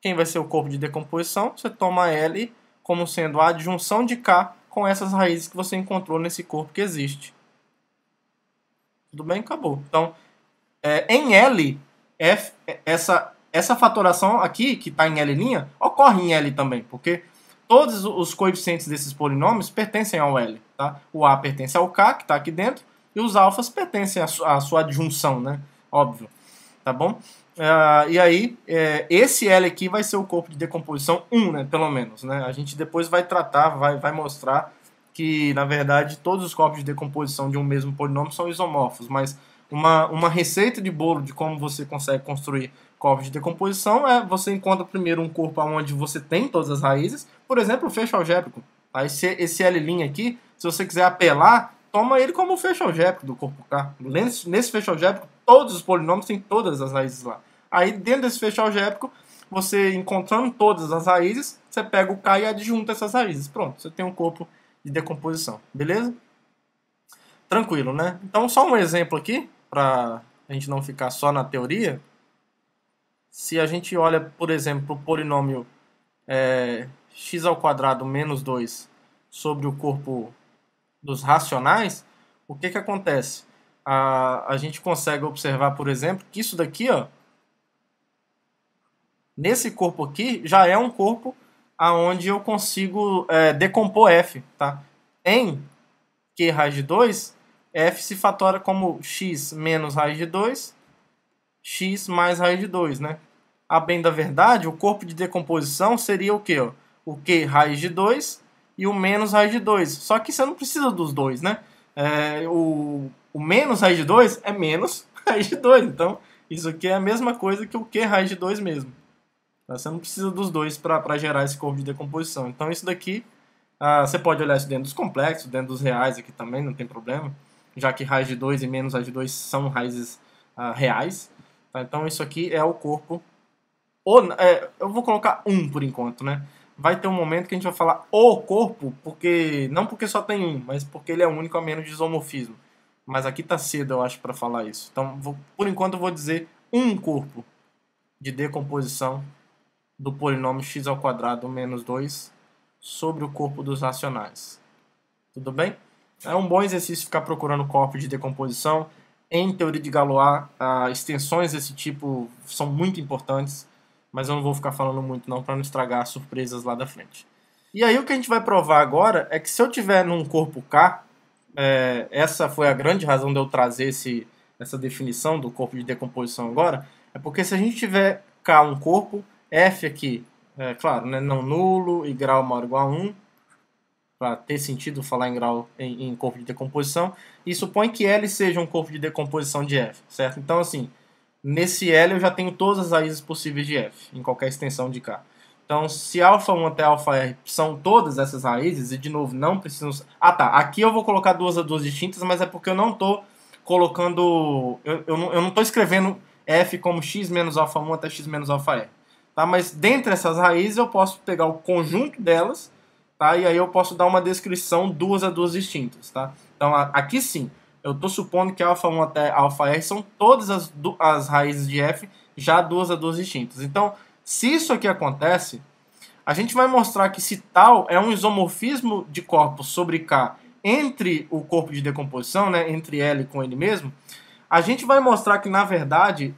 quem vai ser o corpo de decomposição, você toma L como sendo a adjunção de K com essas raízes que você encontrou nesse corpo que existe. Tudo bem? Acabou. Então, é, em L, F, é, essa, essa fatoração aqui, que está em L', ocorre em L também, porque todos os coeficientes desses polinômios pertencem ao L. Tá? O A pertence ao K, que está aqui dentro, e os alfas pertencem à sua adjunção, né? óbvio, tá bom? Uh, e aí, é, esse L aqui vai ser o corpo de decomposição 1, né, pelo menos. Né? A gente depois vai tratar, vai, vai mostrar que, na verdade, todos os corpos de decomposição de um mesmo polinômio são isomorfos, mas uma, uma receita de bolo de como você consegue construir corpos de decomposição é você encontra primeiro um corpo onde você tem todas as raízes, por exemplo, o fecho algébrico. Tá? Esse, esse L' aqui, se você quiser apelar, toma ele como o fecho algébrico do corpo K. Tá? Nesse, nesse fecho algébrico, todos os polinômios têm todas as raízes lá. Aí dentro desse fecho algébrico, você encontrando todas as raízes, você pega o K e adjunta essas raízes. Pronto, você tem um corpo de decomposição, beleza? Tranquilo, né? Então só um exemplo aqui, para a gente não ficar só na teoria. Se a gente olha, por exemplo, o polinômio é, x ao quadrado menos 2 sobre o corpo dos racionais, o que, que acontece? a, a gente consegue observar, por exemplo, que isso daqui, ó, nesse corpo aqui, já é um corpo aonde eu consigo é, decompor F. Tá? Em Q raiz de 2, F se fatora como x menos raiz de 2, x mais raiz de 2. Né? A bem da verdade, o corpo de decomposição seria o quê? Ó? O Q raiz de 2 e o menos raiz de 2. Só que você não precisa dos dois, né? É, o o menos raiz de 2 é menos *laughs* raiz de 2. Então, isso aqui é a mesma coisa que o Q raiz de 2 mesmo. Tá? Você não precisa dos dois para gerar esse corpo de decomposição. Então, isso daqui, ah, você pode olhar isso dentro dos complexos, dentro dos reais aqui também, não tem problema. Já que raiz de 2 e menos raiz de 2 são raízes ah, reais. Tá? Então, isso aqui é o corpo... Ou, é, eu vou colocar 1 um por enquanto, né? Vai ter um momento que a gente vai falar o corpo, porque não porque só tem um, mas porque ele é único a menos de isomorfismo. Mas aqui tá cedo, eu acho, para falar isso. Então, vou, por enquanto, eu vou dizer um corpo de decomposição do polinômio x ao quadrado menos 2 sobre o corpo dos racionais. Tudo bem? É um bom exercício ficar procurando corpos de decomposição. Em teoria de Galois, ah, extensões desse tipo são muito importantes, mas eu não vou ficar falando muito não para não estragar surpresas lá da frente. E aí o que a gente vai provar agora é que se eu tiver num corpo K, é, essa foi a grande razão de eu trazer esse, essa definição do corpo de decomposição agora, é porque se a gente tiver K um corpo, F aqui, é, claro, né, não nulo e grau maior ou igual a 1, para ter sentido falar em grau em, em, corpo de decomposição, e supõe que L seja um corpo de decomposição de F, certo? Então, assim, nesse L eu já tenho todas as raízes possíveis de F, em qualquer extensão de K. Então, se alfa 1 até alfa r são todas essas raízes, e de novo, não precisam... Ah tá, aqui eu vou colocar duas a duas distintas, mas é porque eu não estou colocando... Eu, eu, não, estou tô escrevendo f como x menos alfa 1 até x menos alfa r. Tá? Mas dentre essas raízes eu posso pegar o conjunto delas, tá? e aí eu posso dar uma descrição duas a duas distintas. Tá? Então, aqui sim, eu estou supondo que alfa 1 até alfa r são todas as, as raízes de f já duas a duas distintas. Então, se isso aqui acontece, a gente vai mostrar que se tal é um isomorfismo de corpos sobre K entre o corpo de decomposição, né, entre L com ele mesmo, a gente vai mostrar que, na verdade,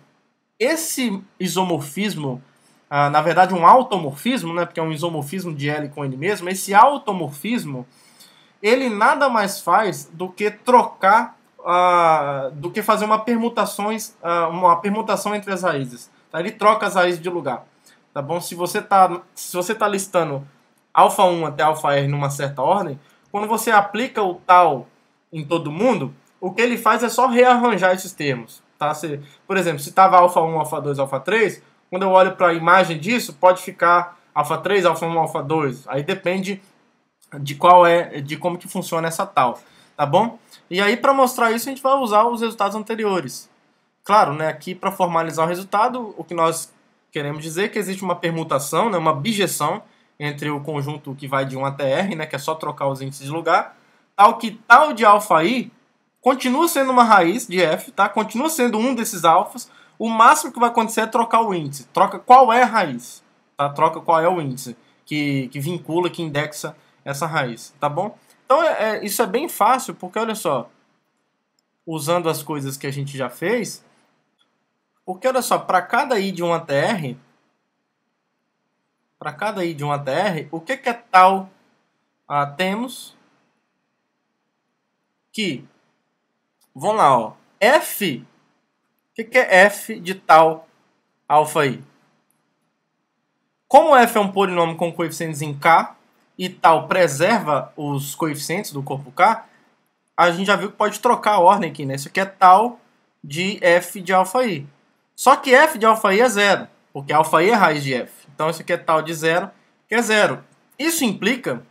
esse isomorfismo, ah, na verdade um automorfismo, né, porque é um isomorfismo de L com ele mesmo, esse automorfismo, ele nada mais faz do que trocar, ah, do que fazer uma, permutações, ah, uma permutação entre as raízes. Tá? Ele troca as raízes de lugar tá bom? Se você tá, se você tá listando alfa 1 até alfa R numa certa ordem, quando você aplica o tal em todo mundo, o que ele faz é só rearranjar esses termos, tá? Se, por exemplo, se tava alfa 1, alfa 2, alfa 3, quando eu olho para a imagem disso, pode ficar alfa 3, alfa 1, alfa 2. Aí depende de qual é, de como que funciona essa tal, tá bom? E aí para mostrar isso a gente vai usar os resultados anteriores. Claro, né, aqui para formalizar o resultado, o que nós queremos dizer que existe uma permutação, né, uma bijeção entre o conjunto que vai de 1 até R, né, que é só trocar os índices de lugar, tal que tal de alfa i continua sendo uma raiz de f, tá? continua sendo um desses alfas, o máximo que vai acontecer é trocar o índice. Troca qual é a raiz, tá? troca qual é o índice que, que vincula, que indexa essa raiz, tá bom? Então é, é, isso é bem fácil, porque olha só, usando as coisas que a gente já fez, porque olha só, para cada i de uma TR, para cada i de uma TR, o que, que é tal? Ah, temos que, vamos lá, ó, f, o que, que é f de tal alfa i? Como f é um polinômio com coeficientes em k e tal preserva os coeficientes do corpo k, a gente já viu que pode trocar a ordem aqui, né? Isso aqui é tal de f de alfa i. Só que f de alfa i é zero, porque alfa i é raiz de f. Então isso aqui é tal de zero, que é zero. Isso implica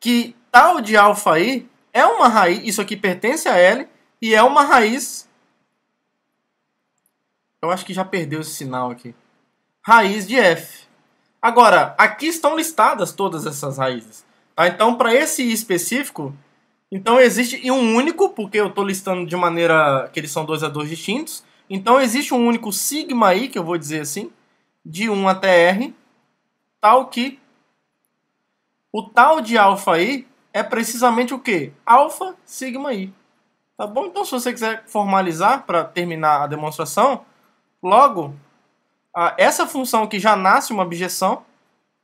que tal de alfa i é uma raiz, isso aqui pertence a L e é uma raiz. Eu acho que já perdeu esse sinal aqui. Raiz de f. Agora, aqui estão listadas todas essas raízes. Tá? Então, para esse i específico, então existe um único, porque eu estou listando de maneira que eles são dois a dois distintos. Então existe um único sigma aí, que eu vou dizer assim, de 1 até R, tal que o tal de alfa i é precisamente o que? Alfa sigma i. Tá bom? Então, se você quiser formalizar para terminar a demonstração, logo, essa função que já nasce uma objeção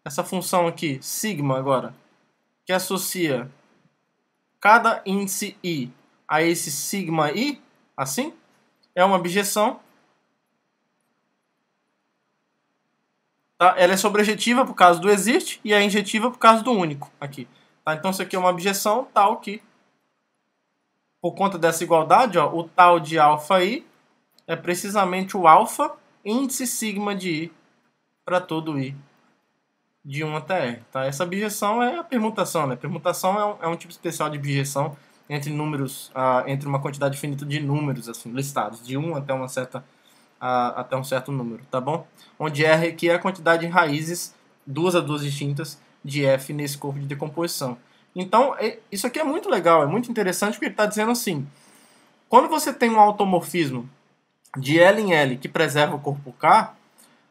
essa função aqui, sigma agora, que associa cada índice i a esse sigma i, assim, é uma objeção. Tá? Ela é sobrejetiva por causa do existe e é injetiva por causa do único aqui. Tá? Então isso aqui é uma objeção tal que, por conta dessa igualdade, ó, o tal de alfa i é precisamente o alfa índice sigma de i para todo i de 1 até r. Tá? Essa objeção é a permutação. Né? Permutação é um, é um tipo especial de objeção entre números, uh, entre uma quantidade finita de números assim listados, de 1 até uma certa uh, até um certo número, tá bom? Onde R que é a quantidade de raízes duas a duas distintas de F nesse corpo de decomposição. Então, é, isso aqui é muito legal, é muito interessante porque ele está dizendo assim: quando você tem um automorfismo de L em L que preserva o corpo K,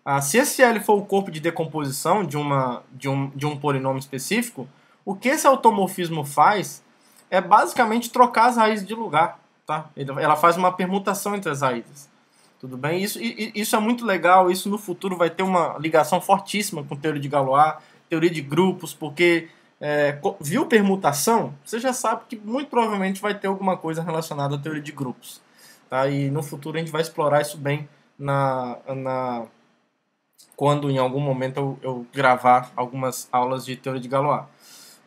ah, se esse L for o corpo de decomposição de, uma, de, um, de um polinômio específico, o que esse automorfismo faz é basicamente trocar as raízes de lugar, tá? Ela faz uma permutação entre as raízes. Tudo bem? Isso, isso é muito legal, isso no futuro vai ter uma ligação fortíssima com teoria de Galois, teoria de grupos, porque é, viu permutação, você já sabe que muito provavelmente vai ter alguma coisa relacionada à teoria de grupos. Tá? E no futuro a gente vai explorar isso bem na, na quando em algum momento eu, eu gravar algumas aulas de teoria de Galois.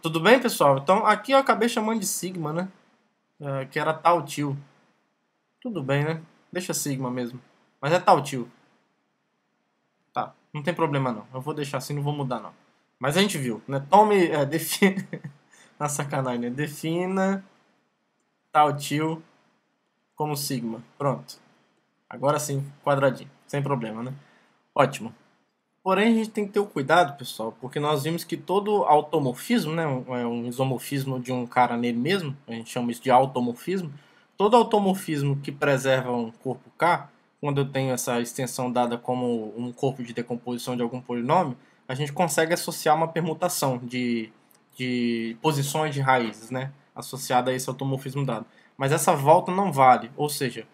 Tudo bem, pessoal? Então, aqui eu acabei chamando de sigma, né? Uh, que era til Tudo bem, né? Deixa sigma mesmo. Mas é til Tá, não tem problema não. Eu vou deixar assim, não vou mudar não. Mas a gente viu, né? Tome, é, *laughs* defina... Na sacanagem, né? Defina til como sigma. Pronto. Agora sim, quadradinho. Sem problema, né? Ótimo. Porém, a gente tem que ter o cuidado, pessoal, porque nós vimos que todo automorfismo, né, é, um isomorfismo de um cara nele mesmo, a gente chama isso de automorfismo, todo automorfismo que preserva um corpo K, quando eu tenho essa extensão dada como um corpo de decomposição de algum polinômio, a gente consegue associar uma permutação de, de posições de raízes, né, associada a esse automorfismo dado. Mas essa volta não vale, ou seja,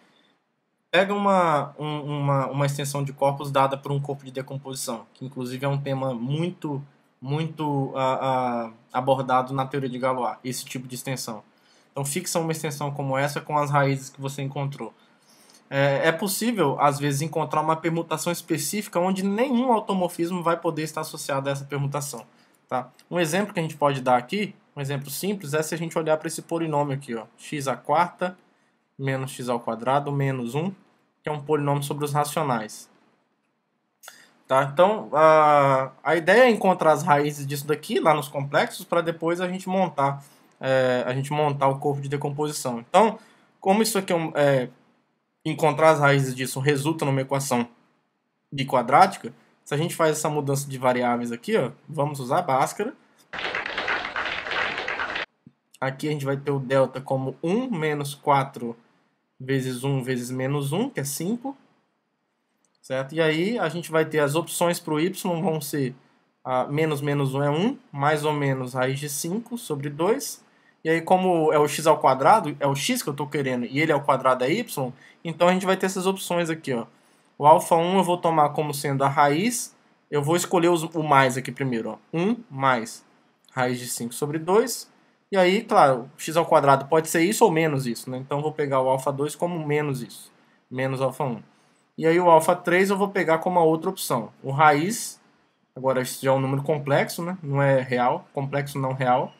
pega uma, um, uma, uma extensão de corpos dada por um corpo de decomposição, que inclusive é um tema muito muito uh, uh, abordado na teoria de Galois, esse tipo de extensão. Então fixa uma extensão como essa com as raízes que você encontrou. É, é possível, às vezes, encontrar uma permutação específica onde nenhum automorfismo vai poder estar associado a essa permutação. Tá? Um exemplo que a gente pode dar aqui, um exemplo simples, é se a gente olhar para esse polinômio aqui, ó, x a quarta menos x ao quadrado menos 1, que é um polinômio sobre os racionais. Tá? Então, a, a ideia é encontrar as raízes disso daqui, lá nos complexos, para depois a gente montar é, a gente montar o corpo de decomposição. Então, como isso aqui é, é encontrar as raízes disso resulta numa equação de quadrática, se a gente faz essa mudança de variáveis aqui, ó, vamos usar a Bhaskara. Aqui a gente vai ter o delta como 1 menos 4 vezes 1 vezes menos 1, que é 5. Certo? E aí a gente vai ter as opções para o y vão ser a, menos menos 1 é 1, mais ou menos raiz de 5 sobre 2. E aí como é o x ao quadrado, é o x que eu estou querendo, e ele ao é quadrado é y, então a gente vai ter essas opções aqui. Ó. O alfa 1 eu vou tomar como sendo a raiz, eu vou escolher o mais aqui primeiro. Ó. 1 mais raiz de 5 sobre 2 e aí, claro, x ao quadrado pode ser isso ou menos isso, né? Então vou pegar o alfa 2 como menos isso, menos alfa 1. E aí o alfa 3 eu vou pegar como a outra opção. O raiz, agora isso já é um número complexo, né? Não é real, complexo não real.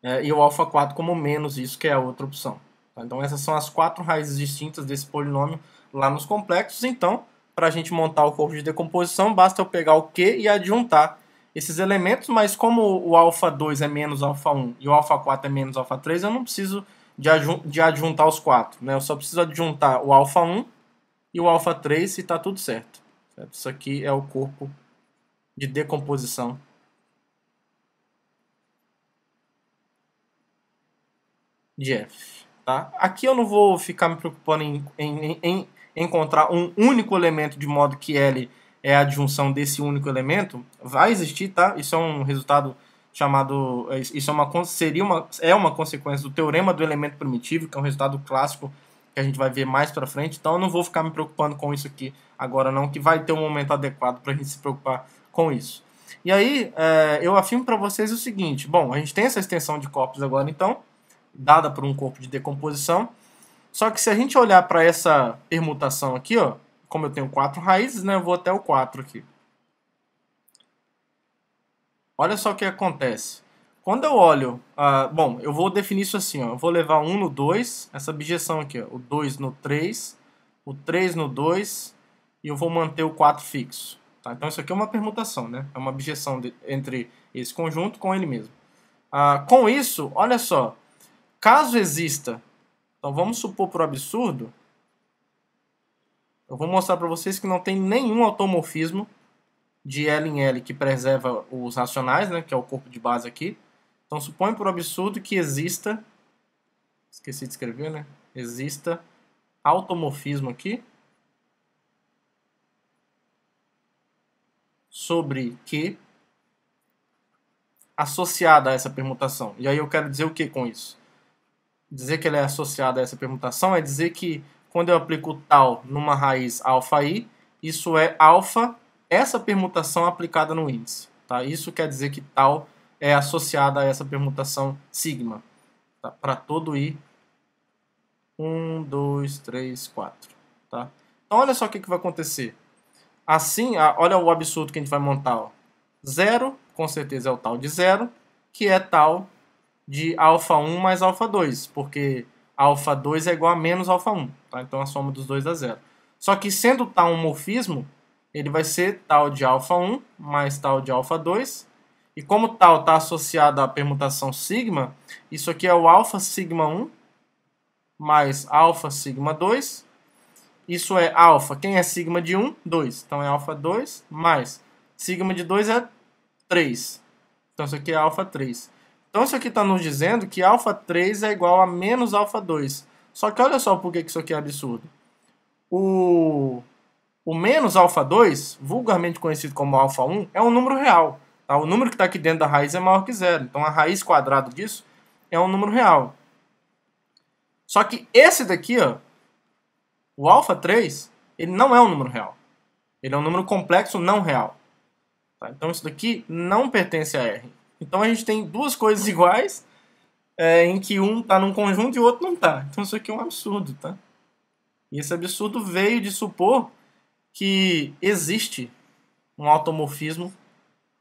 É, e o alfa 4 como menos isso, que é a outra opção. Tá? Então essas são as quatro raízes distintas desse polinômio lá nos complexos. Então, para a gente montar o corpo de decomposição, basta eu pegar o Q e adjuntar esses elementos, mas como o alfa 2 é menos alfa 1 e o alfa 4 é menos alfa 3, eu não preciso de, adjun de adjuntar os quatro. Né? Eu só preciso adjuntar o alfa 1 e o alfa 3 e está tudo certo. certo. Isso aqui é o corpo de decomposição. De F. Tá? Aqui eu não vou ficar me preocupando em, em, em encontrar um único elemento de modo que L é a adjunção desse único elemento, vai existir, tá? Isso é um resultado chamado, é, isso é uma seria uma é uma consequência do teorema do elemento primitivo, que é um resultado clássico que a gente vai ver mais para frente. Então eu não vou ficar me preocupando com isso aqui agora não, que vai ter um momento adequado para a gente se preocupar com isso. E aí é, eu afirmo para vocês o seguinte: bom, a gente tem essa extensão de corpos agora então, dada por um corpo de decomposição. Só que se a gente olhar para essa permutação aqui, ó, como eu tenho quatro raízes, né, eu vou até o 4 aqui. Olha só o que acontece. Quando eu olho, ah, bom, eu vou definir isso assim, ó, eu vou levar 1 no 2, essa abjeção aqui, ó, o 2 no 3, o 3 no 2 e eu vou manter o 4 fixo. Tá? Então isso aqui é uma permutação, né? é uma abjeção de, entre esse conjunto com ele mesmo. Ah, com isso, olha só, caso exista, então vamos supor por absurdo, eu vou mostrar para vocês que não tem nenhum automorfismo de L em L que preserva os racionais, né, que é o corpo de base aqui. Então supõe por absurdo que exista, esqueci de escrever, né, exista automorfismo aqui sobre Q associada a essa permutação. E aí eu quero dizer o que com isso? Dizer que ela é associada a essa permutação é dizer que quando eu aplico tal numa raiz alfa i, isso é alfa, essa permutação aplicada no índice. Tá? Isso quer dizer que tal é associada a essa permutação sigma. Tá? Para todo i. 1, 2, 3, 4. Tá? Então olha só o que, que vai acontecer. Assim, olha o absurdo que a gente vai montar. Ó. Zero, com certeza é o tal de zero, que é tal de alfa 1 mais alfa 2, porque alfa 2 é igual a menos alfa 1. Tá? Então a soma dos dois dá zero. Só que sendo tal um morfismo, ele vai ser tal de alfa 1 mais tal de alfa 2. E como tal está associado à permutação sigma, isso aqui é o alfa sigma 1 mais alfa sigma 2. Isso é alfa. Quem é sigma de 1? 2. Então é alfa 2 mais sigma de 2 é 3. Então isso aqui é alfa 3. Então isso aqui está nos dizendo que alfa 3 é igual a menos alfa 2. Só que olha só por que isso aqui é absurdo. O, o menos alfa 2, vulgarmente conhecido como alfa 1, é um número real. Tá? O número que está aqui dentro da raiz é maior que zero. Então a raiz quadrada disso é um número real. Só que esse daqui, ó, o alfa 3, ele não é um número real. Ele é um número complexo não real. Tá? Então isso daqui não pertence a R. Então a gente tem duas coisas iguais, é, em que um está num conjunto e o outro não está. Então isso aqui é um absurdo, tá? E esse absurdo veio de supor que existe um automorfismo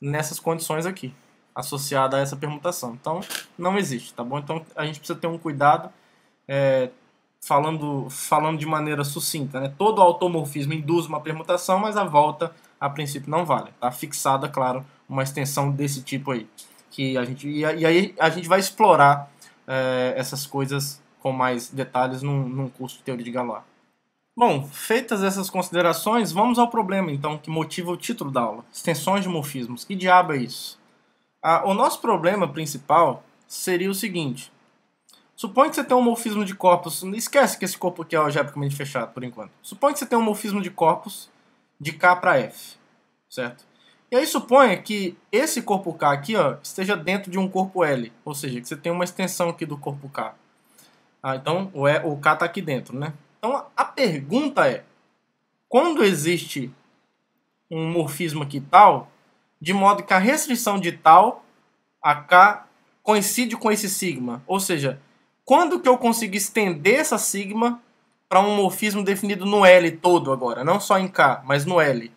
nessas condições aqui, associada a essa permutação. Então, não existe, tá bom? Então, a gente precisa ter um cuidado é, falando, falando de maneira sucinta, né? Todo automorfismo induz uma permutação, mas a volta, a princípio, não vale. Tá fixada, claro, uma extensão desse tipo aí. Que a gente, e, aí a gente vai explorar é, essas coisas com mais detalhes num, num curso de teoria de Galois. Bom, feitas essas considerações, vamos ao problema então que motiva o título da aula: extensões de morfismos. Que diabo é isso? Ah, o nosso problema principal seria o seguinte: supõe que você tem um morfismo de corpos, esquece que esse corpo aqui é algebricamente fechado por enquanto. Supõe que você tem um morfismo de corpos de K para F, certo? E aí suponha que esse corpo K aqui ó, esteja dentro de um corpo L, ou seja, que você tem uma extensão aqui do corpo K. Ah, então o, e, o K está aqui dentro, né? Então a pergunta é, quando existe um morfismo aqui tal, de modo que a restrição de tal a K coincide com esse sigma, ou seja, quando que eu consigo estender essa sigma para um morfismo definido no L todo agora, não só em K, mas no L?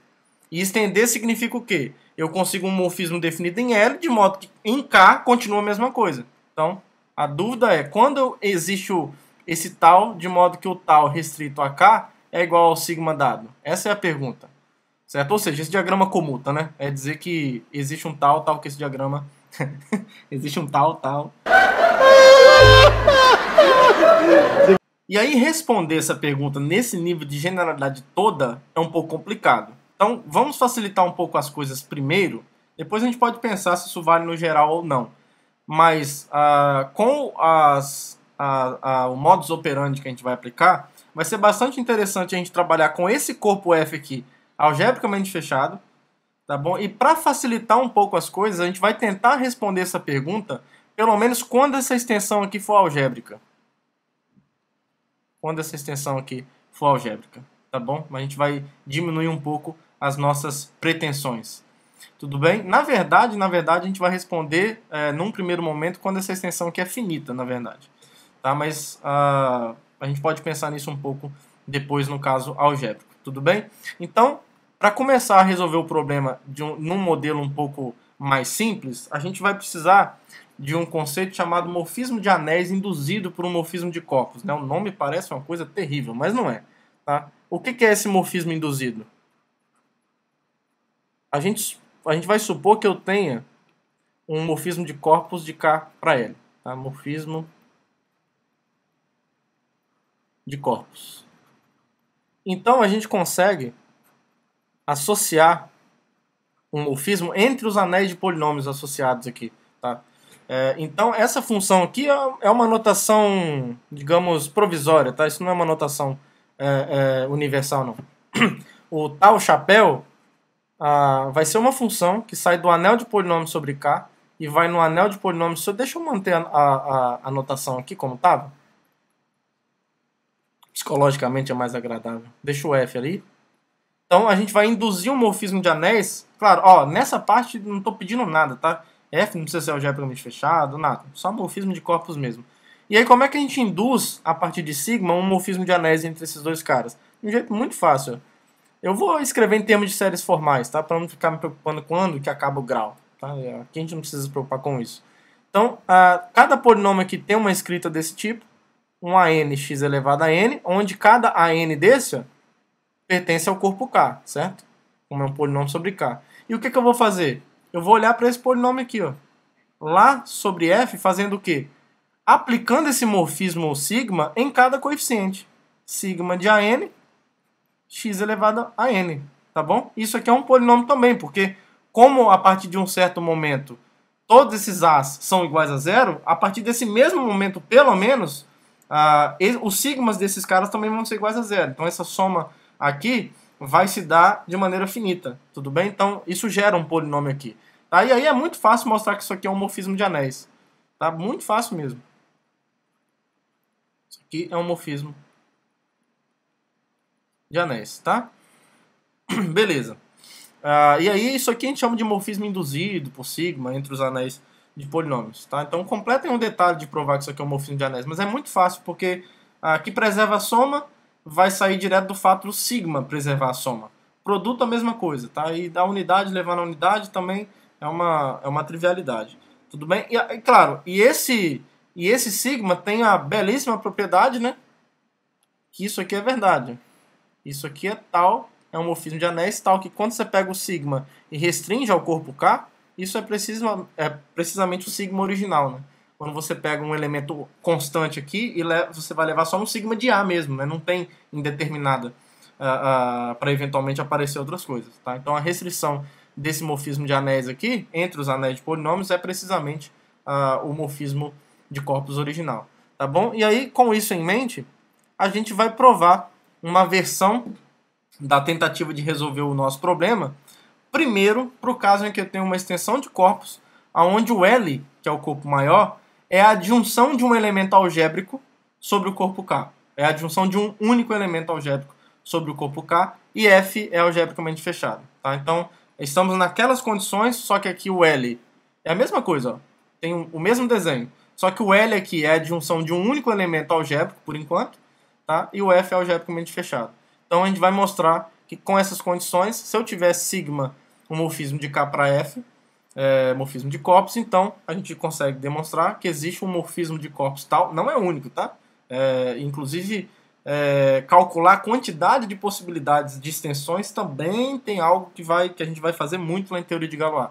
E estender significa o quê? Eu consigo um morfismo definido em L, de modo que em K continua a mesma coisa. Então, a dúvida é, quando existe esse tal, de modo que o tal restrito a K é igual ao sigma dado? Essa é a pergunta. Certo? Ou seja, esse diagrama comuta, né? É dizer que existe um tal, tal que esse diagrama... *laughs* existe um tal, tal... E aí responder essa pergunta nesse nível de generalidade toda é um pouco complicado. Então, vamos facilitar um pouco as coisas primeiro, depois a gente pode pensar se isso vale no geral ou não. Mas ah, com as, o modus operandi que a gente vai aplicar, vai ser bastante interessante a gente trabalhar com esse corpo F aqui, algebricamente fechado, tá bom? E para facilitar um pouco as coisas, a gente vai tentar responder essa pergunta, pelo menos quando essa extensão aqui for algébrica. Quando essa extensão aqui for algébrica, tá bom? Mas a gente vai diminuir um pouco as nossas pretensões. Tudo bem? Na verdade, na verdade, a gente vai responder é, num primeiro momento quando essa extensão aqui é finita, na verdade. Tá? Mas uh, a gente pode pensar nisso um pouco depois no caso algébrico. Tudo bem? Então, para começar a resolver o problema de um, num modelo um pouco mais simples, a gente vai precisar de um conceito chamado morfismo de anéis induzido por um morfismo de corpos. Né? O nome parece uma coisa terrível, mas não é. Tá? O que, que é esse morfismo induzido? a gente, a gente vai supor que eu tenha um morfismo de corpos de K para L. Tá? Morfismo de corpos. Então a gente consegue associar um morfismo entre os anéis de polinômios associados aqui. Tá? É, então essa função aqui é, é uma notação, digamos, provisória. Tá? Isso não é uma notação é, é, universal, não. *clears throat* O tal chapéu ah, vai ser uma função que sai do anel de polinômio sobre K e vai no anel de polinômio sobre... Deixa eu manter a, a, a notação aqui como estava. Psicologicamente é mais agradável. Deixa o F ali. Então a gente vai induzir um morfismo de anéis. Claro, ó, nessa parte não estou pedindo nada, tá? F não precisa ser algebraicamente fechado, nada. Só morfismo de corpos mesmo. E aí como é que a gente induz, a partir de sigma, um morfismo de anéis entre esses dois caras? De um jeito muito fácil. Eu vou escrever em termos de séries formais, tá? Para não ficar me preocupando quando que acaba o grau. Tá? É, aqui a gente não precisa se preocupar com isso. Então, a, cada polinômio que tem uma escrita desse tipo, um a_n x elevado a n, onde cada AN desse ó, pertence ao corpo K, certo? Como é um polinômio sobre K. E o que, que eu vou fazer? Eu vou olhar para esse polinômio aqui, ó. Lá sobre F, fazendo o quê? Aplicando esse morfismo sigma em cada coeficiente. Sigma de AN x elevado a n, tá bom? Isso aqui é um polinômio também, porque como a partir de um certo momento todos esses a's são iguais a zero, a partir desse mesmo momento, pelo menos, uh, os sigmas desses caras também vão ser iguais a zero. Então essa soma aqui vai se dar de maneira finita, tudo bem? Então isso gera um polinômio aqui. Tá? E aí é muito fácil mostrar que isso aqui é um morfismo de anéis. Tá? Muito fácil mesmo. Isso aqui é um morfismo de anéis, tá? *clears throat* Beleza. Ah, e aí, isso aqui a gente chama de morfismo induzido por sigma entre os anéis de polinômios, tá? Então, completem um detalhe de provar que isso aqui é um morfismo de anéis, mas é muito fácil, porque aqui ah, preserva a soma, vai sair direto do fato do sigma preservar a soma. Produto a mesma coisa, tá? E da unidade levar na unidade também é uma, é uma trivialidade. Tudo bem? E, e claro, e esse, e esse sigma tem a belíssima propriedade, né? Que isso aqui é verdade. Isso aqui é tal, é um morfismo de anéis tal que quando você pega o sigma e restringe ao corpo K, isso é, precisa, é precisamente o sigma original, né? Quando você pega um elemento constante aqui e você vai levar só um sigma de A mesmo, né? Não tem indeterminada uh, ah, uh, ah, para eventualmente aparecer outras coisas, tá? Então a restrição desse morfismo de anéis aqui, entre os anéis de polinômios, é precisamente uh, o morfismo de corpos original, tá bom? E aí, com isso em mente, a gente vai provar uma versão da tentativa de resolver o nosso problema. Primeiro, para o caso em que eu tenho uma extensão de corpos, aonde o L, que é o corpo maior, é a adjunção de um elemento algébrico sobre o corpo K. É a adjunção de um único elemento algébrico sobre o corpo K e F é algebricamente fechado. Tá? Então, estamos naquelas condições, só que aqui o L é a mesma coisa, ó. tem o mesmo desenho. Só que o L aqui é a adjunção de um único elemento algébrico, por enquanto, tá? e o F é algebricamente fechado. Então a gente vai mostrar que com essas condições, se eu tiver sigma, um morfismo de K para F, é, morfismo de corpos, então a gente consegue demonstrar que existe um morfismo de corpos tal, não é único, tá? É, inclusive, é, calcular a quantidade de possibilidades de extensões também tem algo que, vai, que a gente vai fazer muito lá em teoria de Galois,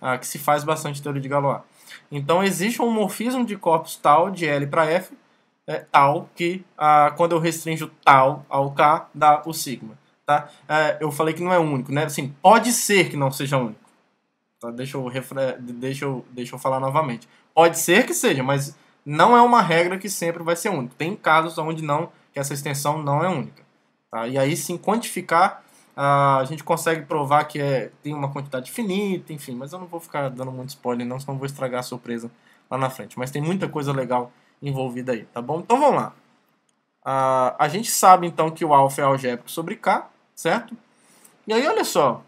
ah, que se faz bastante em teoria de Galois. Então, existe um morfismo de corpos tal, de L para F, é, tal que ah, quando eu restringo tal ao k dá o sigma. Tá? É, eu falei que não é único, né? Assim, pode ser que não seja único. Tá? Deixa, eu refre... deixa, eu, deixa eu falar novamente. Pode ser que seja, mas não é uma regra que sempre vai ser única. Tem casos onde não, que essa extensão não é única. Tá? E aí sim, quantificar, ah, a gente consegue provar que é, tem uma quantidade finita, enfim, mas eu não vou ficar dando muito spoiler não, senão vou estragar a surpresa lá na frente. Mas tem muita coisa legal envolvida aí, tá bom? Então vamos lá. Ah, a gente sabe então que o alfa é algébrico sobre K, certo? E aí olha só,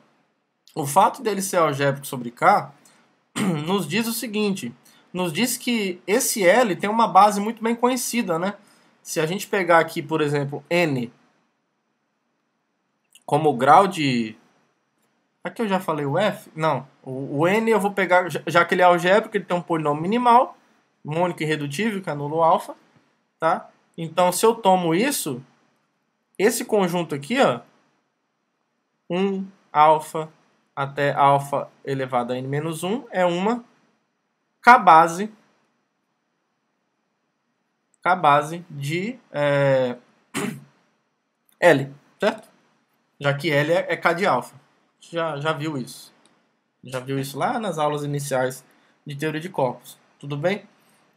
o fato dele ser algébrico sobre K *clears throat* nos diz o seguinte, nos diz que esse L tem uma base muito bem conhecida, né? Se a gente pegar aqui, por exemplo, N como grau de... Aqui eu já falei o F? Não, o N eu vou pegar, já que ele é algébrico, ele tem um polinômio minimal, mônico irredutível, que anula é o alfa, tá? Então, se eu tomo isso, esse conjunto aqui, ó, 1 alfa até alfa elevado a n menos 1 é uma K-base K-base de é, *clears throat* L, certo? Já que L é, é, K de alfa. Já, já viu isso. Já viu isso lá nas aulas iniciais de teoria de corpos. Tudo bem?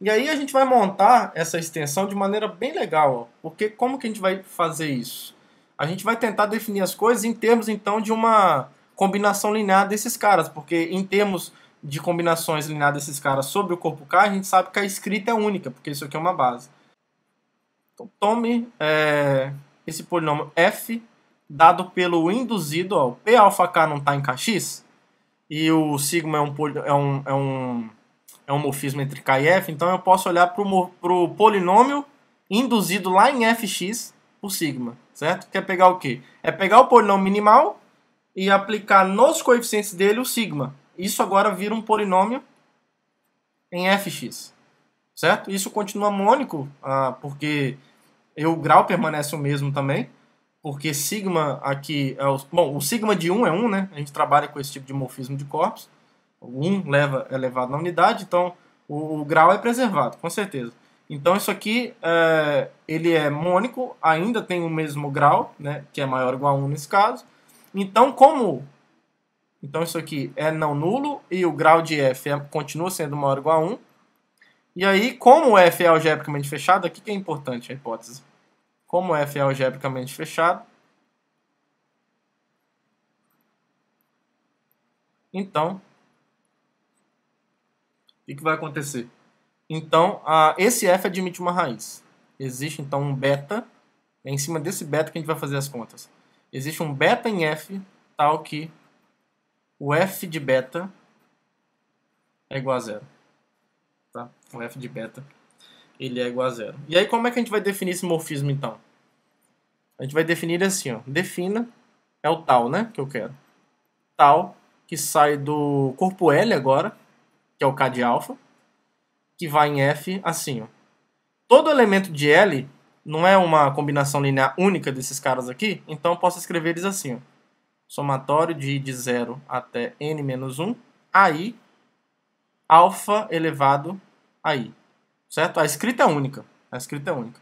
E aí a gente vai montar essa extensão de maneira bem legal, ó, porque como que a gente vai fazer isso? A gente vai tentar definir as coisas em termos então de uma combinação linear desses caras, porque em termos de combinações linear desses caras sobre o corpo K, a gente sabe que a escrita é única, porque isso aqui é uma base. Então tome é, esse polinômio f dado pelo induzido, ó, o p alfa k não está em kx, e o sigma é um, é um, é um é um morfismo entre K e F, então eu posso olhar para o polinômio induzido lá em Fx por sigma, certo? Que é pegar o quê? É pegar o polinômio minimal e aplicar nos coeficientes dele o sigma. Isso agora vira um polinômio em Fx, certo? Isso continua mônico, ah, porque eu, o grau permanece o mesmo também, porque sigma aqui... É o, bom, o sigma de 1 é 1, né? A gente trabalha com esse tipo de morfismo de corpos. Um leva, é elevado na unidade, então o, o, grau é preservado, com certeza. Então isso aqui, é, ele é mônico, ainda tem o mesmo grau, né, que é maior ou igual a 1 nesse caso. Então como então isso aqui é não nulo e o grau de f é, continua sendo maior ou igual a 1. E aí, como f é algebricamente fechado, aqui que é importante a hipótese. Como f é algebricamente fechado, então o que vai acontecer? Então, a, esse f admite uma raiz. Existe então um beta, é em cima desse beta que a gente vai fazer as contas. Existe um beta em f tal que o f de beta é igual a zero. Tá? O f de beta ele é igual a zero. E aí como é que a gente vai definir esse morfismo então? A gente vai definir assim, ó. defina é o tal né, que eu quero. Tal que sai do corpo L agora, que é o K de alfa, que vai em F assim. Ó. Todo elemento de L não é uma combinação linear única desses caras aqui, então eu posso escrever eles assim. Ó. Somatório de i de 0 até n menos 1, aí alfa elevado a i. Certo? A escrita é única. A escrita é única.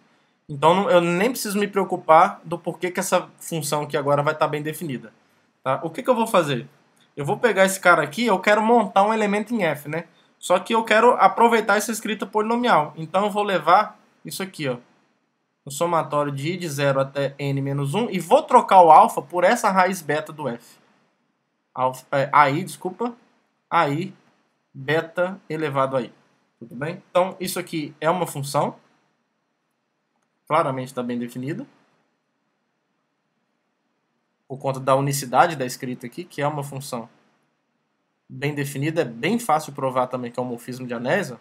Então eu nem preciso me preocupar do porquê que essa função aqui agora vai estar bem definida. Tá? O que, que eu vou fazer? eu vou pegar esse cara aqui, eu quero montar um elemento em F, né? Só que eu quero aproveitar essa escrita polinomial. Então eu vou levar isso aqui, ó. O somatório de i de 0 até n menos 1 e vou trocar o alfa por essa raiz beta do f. Aí, é, desculpa. aí beta elevado a i. Tudo bem? Então isso aqui é uma função. Claramente está bem definida por conta da unicidade da escrita aqui, que é uma função bem definida, é bem fácil provar também que é um morfismo de anésia.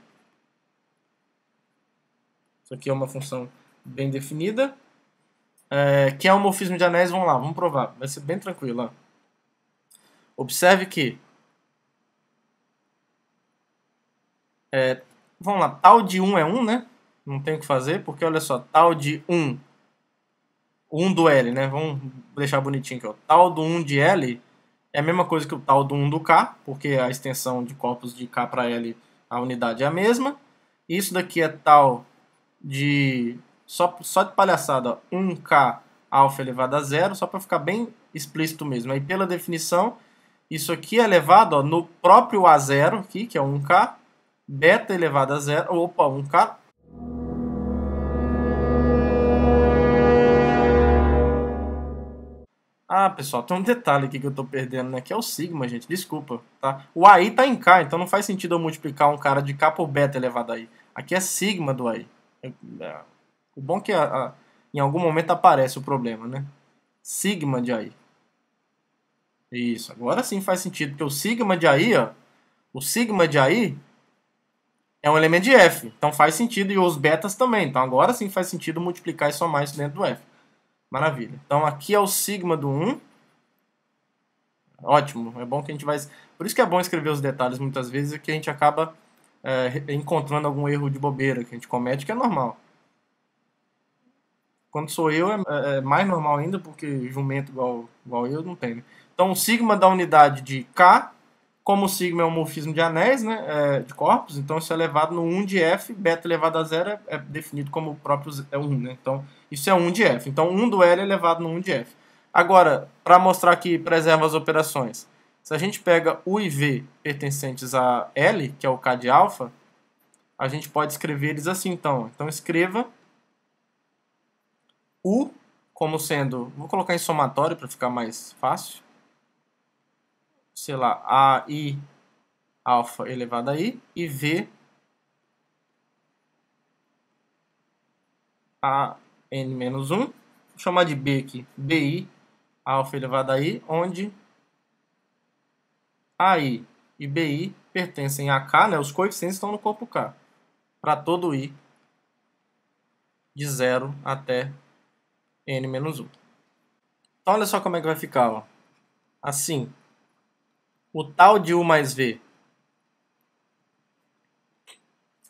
Isso aqui é uma função bem definida. É, que é um morfismo de anésia, vamos lá, vamos provar. Vai ser bem tranquilo. Ó. Observe que... É, vamos lá, tal de 1 é 1, né? Não tem o que fazer, porque olha só, tal de 1 1 do L, né? Vamos deixar bonitinho aqui. O tal do 1 de L é a mesma coisa que o tal do 1 do K, porque a extensão de corpos de K para L, a unidade é a mesma. Isso daqui é tal de, só, só de palhaçada, 1K alfa elevado a zero, só para ficar bem explícito mesmo. Aí pela definição, isso aqui é elevado ó, no próprio A0 aqui, que é 1K, beta elevado a zero, opa, 1K Ah, pessoal, tem um detalhe aqui que eu tô perdendo, né? Que é o sigma, gente. Desculpa, tá? O AI tá em K, então não faz sentido eu multiplicar um cara de K por beta elevado a I. Aqui é sigma do AI. É, é. O bom é que a, a, em algum momento aparece o problema, né? Sigma de AI. Isso, agora sim faz sentido, porque o sigma de AI, ó, o sigma de AI é um elemento de F. Então faz sentido, e os betas também. Então agora sim faz sentido multiplicar e somar isso dentro do F. Maravilha. Então aqui é o sigma do 1. Ótimo. É bom que a gente vai. Por isso que é bom escrever os detalhes muitas vezes, é que a gente acaba é, encontrando algum erro de bobeira que a gente comete, que é normal. Quando sou eu, é, é, é mais normal ainda, porque jumento igual, igual eu não tem. Então o sigma da unidade de K, como o sigma é um morfismo de anéis, né, é, de corpos, então isso é elevado no 1 de F, beta elevado a zero é, é definido como o próprio é 1. Né? Então isso é 1 de f. Então 1 do L é elevado no 1 de f. Agora, para mostrar que preserva as operações, se a gente pega U e V pertencentes a L, que é o K de alfa, a gente pode escrever eles assim, então. Então escreva U como sendo, vou colocar em somatório para ficar mais fácil, sei lá, A, I, alfa elevado a I, e V, A, N-1, vou chamar de B aqui, BI, alfa elevado a I, onde AI e BI pertencem a K, né? os coeficientes estão no corpo K, para todo I, de 0 até N-1. Então, olha só como é que vai ficar. Ó. Assim, o tal de U mais V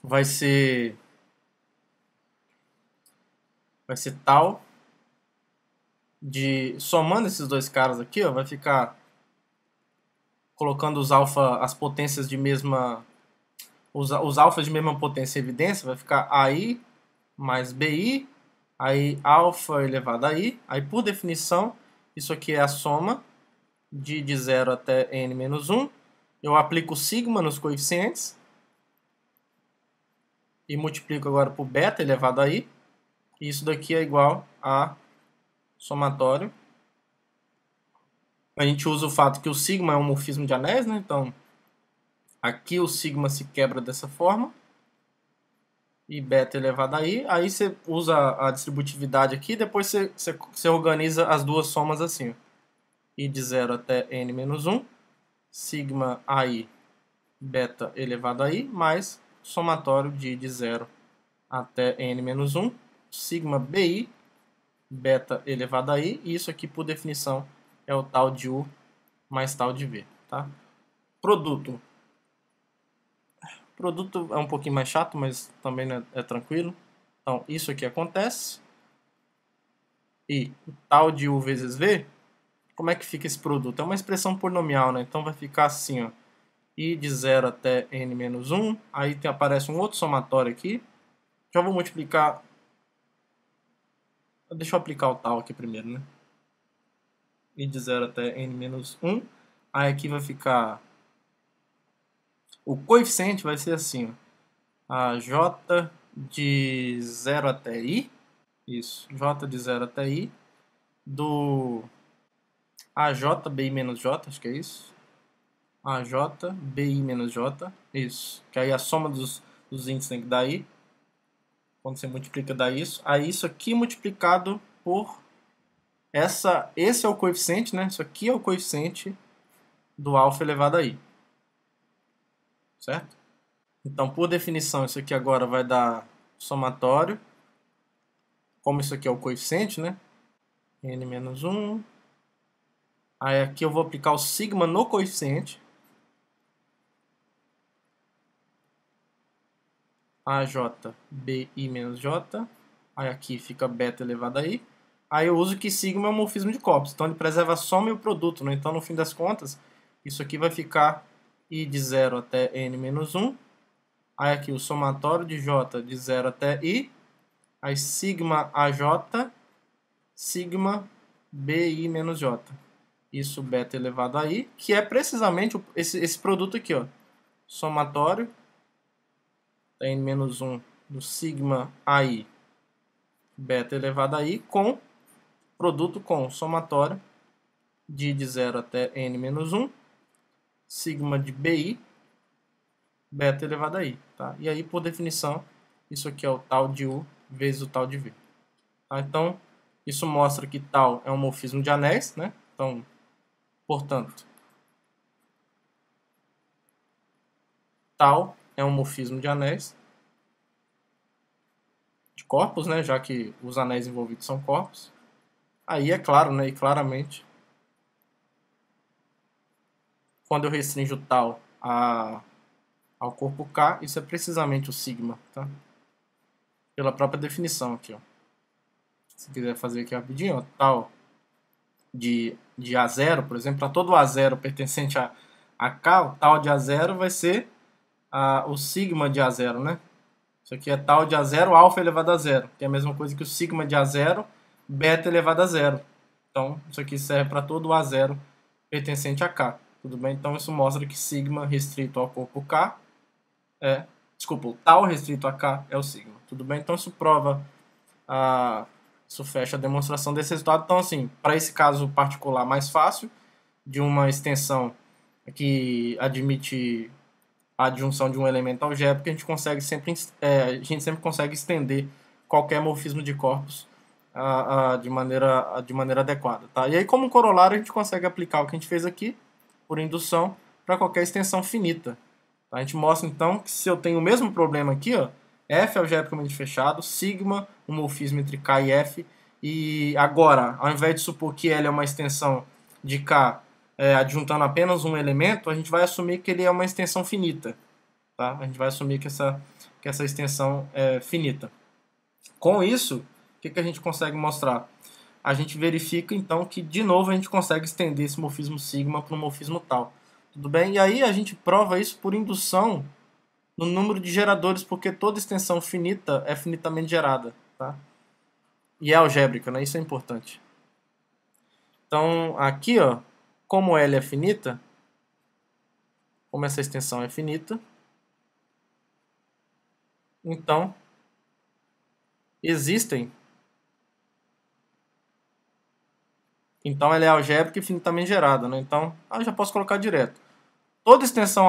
vai ser vai ser tal de somando esses dois caras aqui, ó, vai ficar colocando os alfa as potências de mesma os, os alfas de mesma potência e evidência, vai ficar AI mais BI, aí alfa elevado a I, aí por definição, isso aqui é a soma de, de zero até n menos 1, eu aplico sigma nos coeficientes, e multiplico agora por beta elevado a i, isso daqui é igual a somatório. A gente usa o fato que o sigma é um morfismo de anéis, né? Então, aqui o sigma se quebra dessa forma. E beta elevado a i. Aí você usa a distributividade aqui. Depois você, você, você organiza as duas somas assim. i de 0 até n menos 1. Sigma i beta elevado a i. Mais somatório de i de 0 até n menos 1 sigma bi, beta elevado a i, e isso aqui, por definição, é o tal de U mais tal de V. Tá? Produto. Produto é um pouquinho mais chato, mas também é, é tranquilo. Então, isso aqui acontece. E o tal de U vezes V, como é que fica esse produto? É uma expressão polinomial, né? Então vai ficar assim, ó. I de 0 até N menos 1. Aí tem, aparece um outro somatório aqui. Já vou multiplicar Deixa eu aplicar o tal aqui primeiro, né? E de 0 até n-1. menos Aí aqui vai ficar... O coeficiente vai ser assim, ó. A j de 0 até i. Isso, j de 0 até i. Do AJ, BI menos J, acho que é isso. AJ, BI menos J, isso. Que aí a soma dos, dos índices tem que dar I. Quando você multiplica dá isso. Aí isso aqui multiplicado por essa, esse é o coeficiente, né? Isso aqui é o coeficiente do alfa elevado a i. Certo? Então, por definição, isso aqui agora vai dar somatório. Como isso aqui é o coeficiente, né? n menos 1. Aí aqui eu vou aplicar o sigma no coeficiente. AJ, BI menos J. Aí aqui fica beta elevado a I. Aí eu uso que sigma é um morfismo de Cobbs. Então ele preserva só meu produto. Né? Então no fim das contas, isso aqui vai ficar I de 0 até N menos 1. Aí aqui o somatório de J de 0 até I. Aí sigma AJ, sigma BI menos J. Isso beta elevado a I, que é precisamente esse, esse produto aqui, ó. Somatório da N-1 do sigma AI beta elevado a i com produto com somatório de de 0 até n-1 sigma de bi beta elevado a i. Tá? E aí, por definição, isso aqui é o tal de u vezes o tal de v. Tá? Então, isso mostra que tal é um morfismo de anéis. Né? Então, portanto, tal é um morfismo de anéis, de corpos, né, já que os anéis envolvidos são corpos. Aí é claro, né, e claramente, quando eu restringo tal a, ao corpo K, isso é precisamente o sigma, tá? Pela própria definição aqui, ó. Se quiser fazer aqui rapidinho, ó, tal de, de A0, por exemplo, para todo A0 pertencente a, a K, o tal de A0 vai ser a, o sigma de A0, né? Isso aqui é tal de A0, alfa elevado a zero, que é a mesma coisa que o sigma de A0, beta elevado a zero. Então, isso aqui serve para todo o A0 pertencente a K. Tudo bem? Então, isso mostra que sigma restrito ao corpo K é... Desculpa, o tal restrito a K é o sigma. Tudo bem? Então, isso prova a... Isso fecha a demonstração desse resultado. Então, assim, para esse caso particular mais fácil, de uma extensão que admite a adjunção de um elemento algébrico, a gente consegue sempre, é, a gente sempre consegue estender qualquer morfismo de corpos a, a, de, maneira, a, de maneira adequada. Tá? E aí, como corolário, a gente consegue aplicar o que a gente fez aqui, por indução, para qualquer extensão finita. Tá? A gente mostra, então, que se eu tenho o mesmo problema aqui, ó, F é algebricamente fechado, sigma, um morfismo entre K e F, e agora, ao invés de supor que L é uma extensão de K é, adjuntando apenas um elemento, a gente vai assumir que ele é uma extensão finita. Tá? A gente vai assumir que essa, que essa extensão é finita. Com isso, o que, que a gente consegue mostrar? A gente verifica, então, que, de novo, a gente consegue estender esse morfismo sigma para um morfismo tal. Tudo bem? E aí a gente prova isso por indução no número de geradores, porque toda extensão finita é finitamente gerada. Tá? E é algébrica, né? isso é importante. Então, aqui, ó, como L é finita, como essa extensão é finita, então existem. Então ela é algébrica e finitamente gerada, né? Então, eu já posso colocar direto. Toda extensão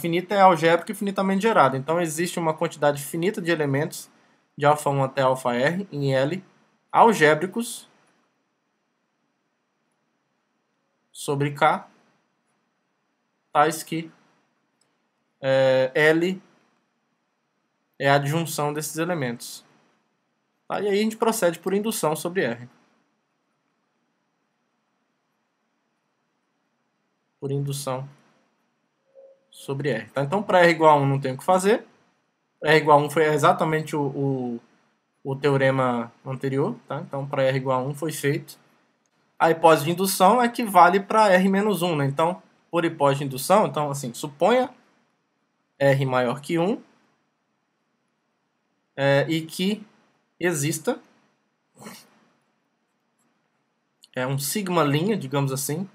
finita é algébrica e finitamente gerada. Então existe uma quantidade finita de elementos de α 1 até αr em L algébricos sobre K, tais que é, L é a adjunção desses elementos. Tá? E aí a gente procede por indução sobre R. Por indução sobre R. Tá? Então, para R igual a 1 não tem o que fazer. R igual a 1 foi exatamente o, o, o teorema anterior. Tá? Então, para R igual a 1 foi feito a hipótese de indução é que vale para R-1, né? Então, por hipótese de indução, então assim, suponha R maior que 1 é, e que exista é um sigma linha, digamos assim,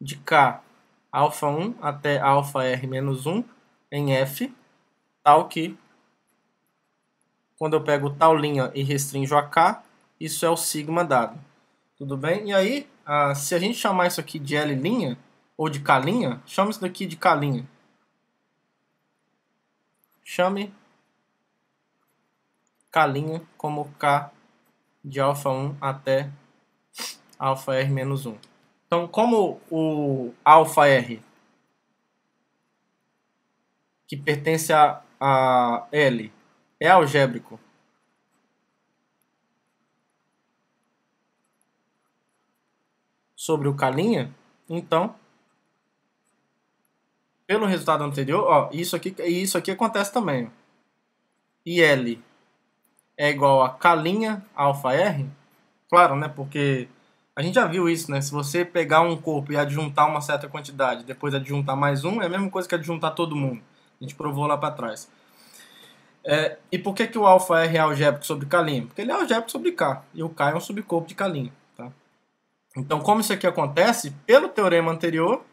de K alfa 1 até alfa R menos 1 em F, tal que quando eu pego tal linha e restringo a K, isso é o sigma dado. Tudo bem? E aí, ah, se a gente chamar isso aqui de L' linha, ou de K', chama isso daqui de K'. Chame K' como K de alfa 1 até alfa R menos 1. Então, como o alfa R, que pertence a, a L, é algébrico sobre o Calinha, então, pelo resultado anterior, ó, isso aqui, isso aqui acontece também. IL é igual a Calinha alfa R, claro, né? Porque a gente já viu isso, né? Se você pegar um corpo e adjuntar uma certa quantidade, depois adjuntar mais um, é a mesma coisa que adjuntar todo mundo. A gente provou lá para trás. É, e por que, que o alfa R é algébrico sobre Kalim? Porque ele é algébrico sobre K, e o K é um subcorpo de Kalim. Então, como isso aqui acontece? Pelo teorema anterior,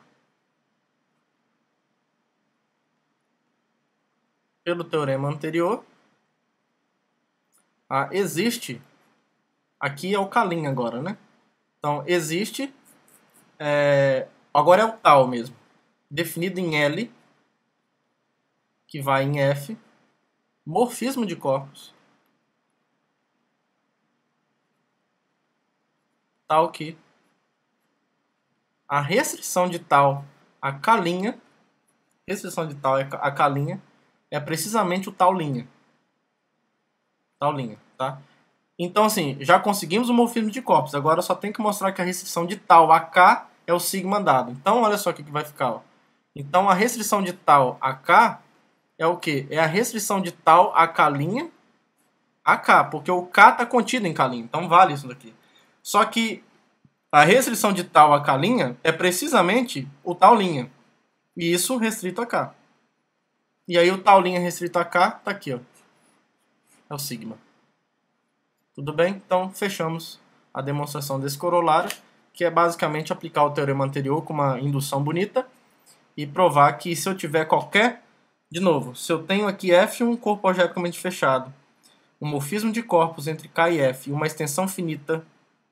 pelo teorema anterior, ah, existe, aqui é o Kalin agora, né? Então, existe, é, agora é o tal mesmo, definido em L, que vai em F, morfismo de corpos. Tal que a restrição de tal a calinha, restrição de tal a calinha, é precisamente o tal linha. Tal linha, tá? Então, assim, já conseguimos o morfismo de corpos. Agora só tem que mostrar que a restrição de tal a K é o sigma dado. Então, olha só o que vai ficar. Ó. Então, a restrição de tal a K é o quê? É a restrição de tal a K' a K, porque o K está contido em K'. Então, vale isso daqui. Só que a restrição de tal a K' é precisamente o tal linha. E isso restrito a K. E aí o tal linha restrito a K está aqui. Ó. É o sigma. Tudo bem? Então fechamos a demonstração desse corolário, que é basicamente aplicar o teorema anterior com uma indução bonita e provar que se eu tiver qualquer... De novo, se eu tenho aqui F um corpo algebricamente fechado, um morfismo de corpos entre K e F e uma extensão finita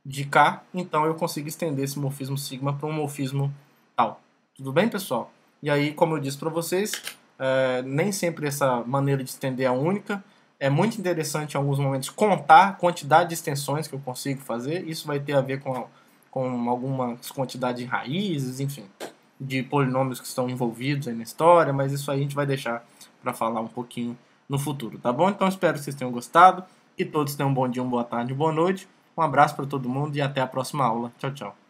de K, então eu consigo estender esse morfismo sigma para um morfismo tal. Tudo bem, pessoal? E aí, como eu disse para vocês, é, nem sempre essa maneira de estender é única. É muito interessante, em alguns momentos, contar a quantidade de extensões que eu consigo fazer. Isso vai ter a ver com, com algumas quantidades de raízes, enfim, de polinômios que estão envolvidos aí na história, mas isso aí a gente vai deixar para falar um pouquinho no futuro, tá bom? Então, espero que vocês tenham gostado e todos tenham um bom dia, uma boa tarde, uma boa noite. Um abraço para todo mundo e até a próxima aula. Tchau, tchau.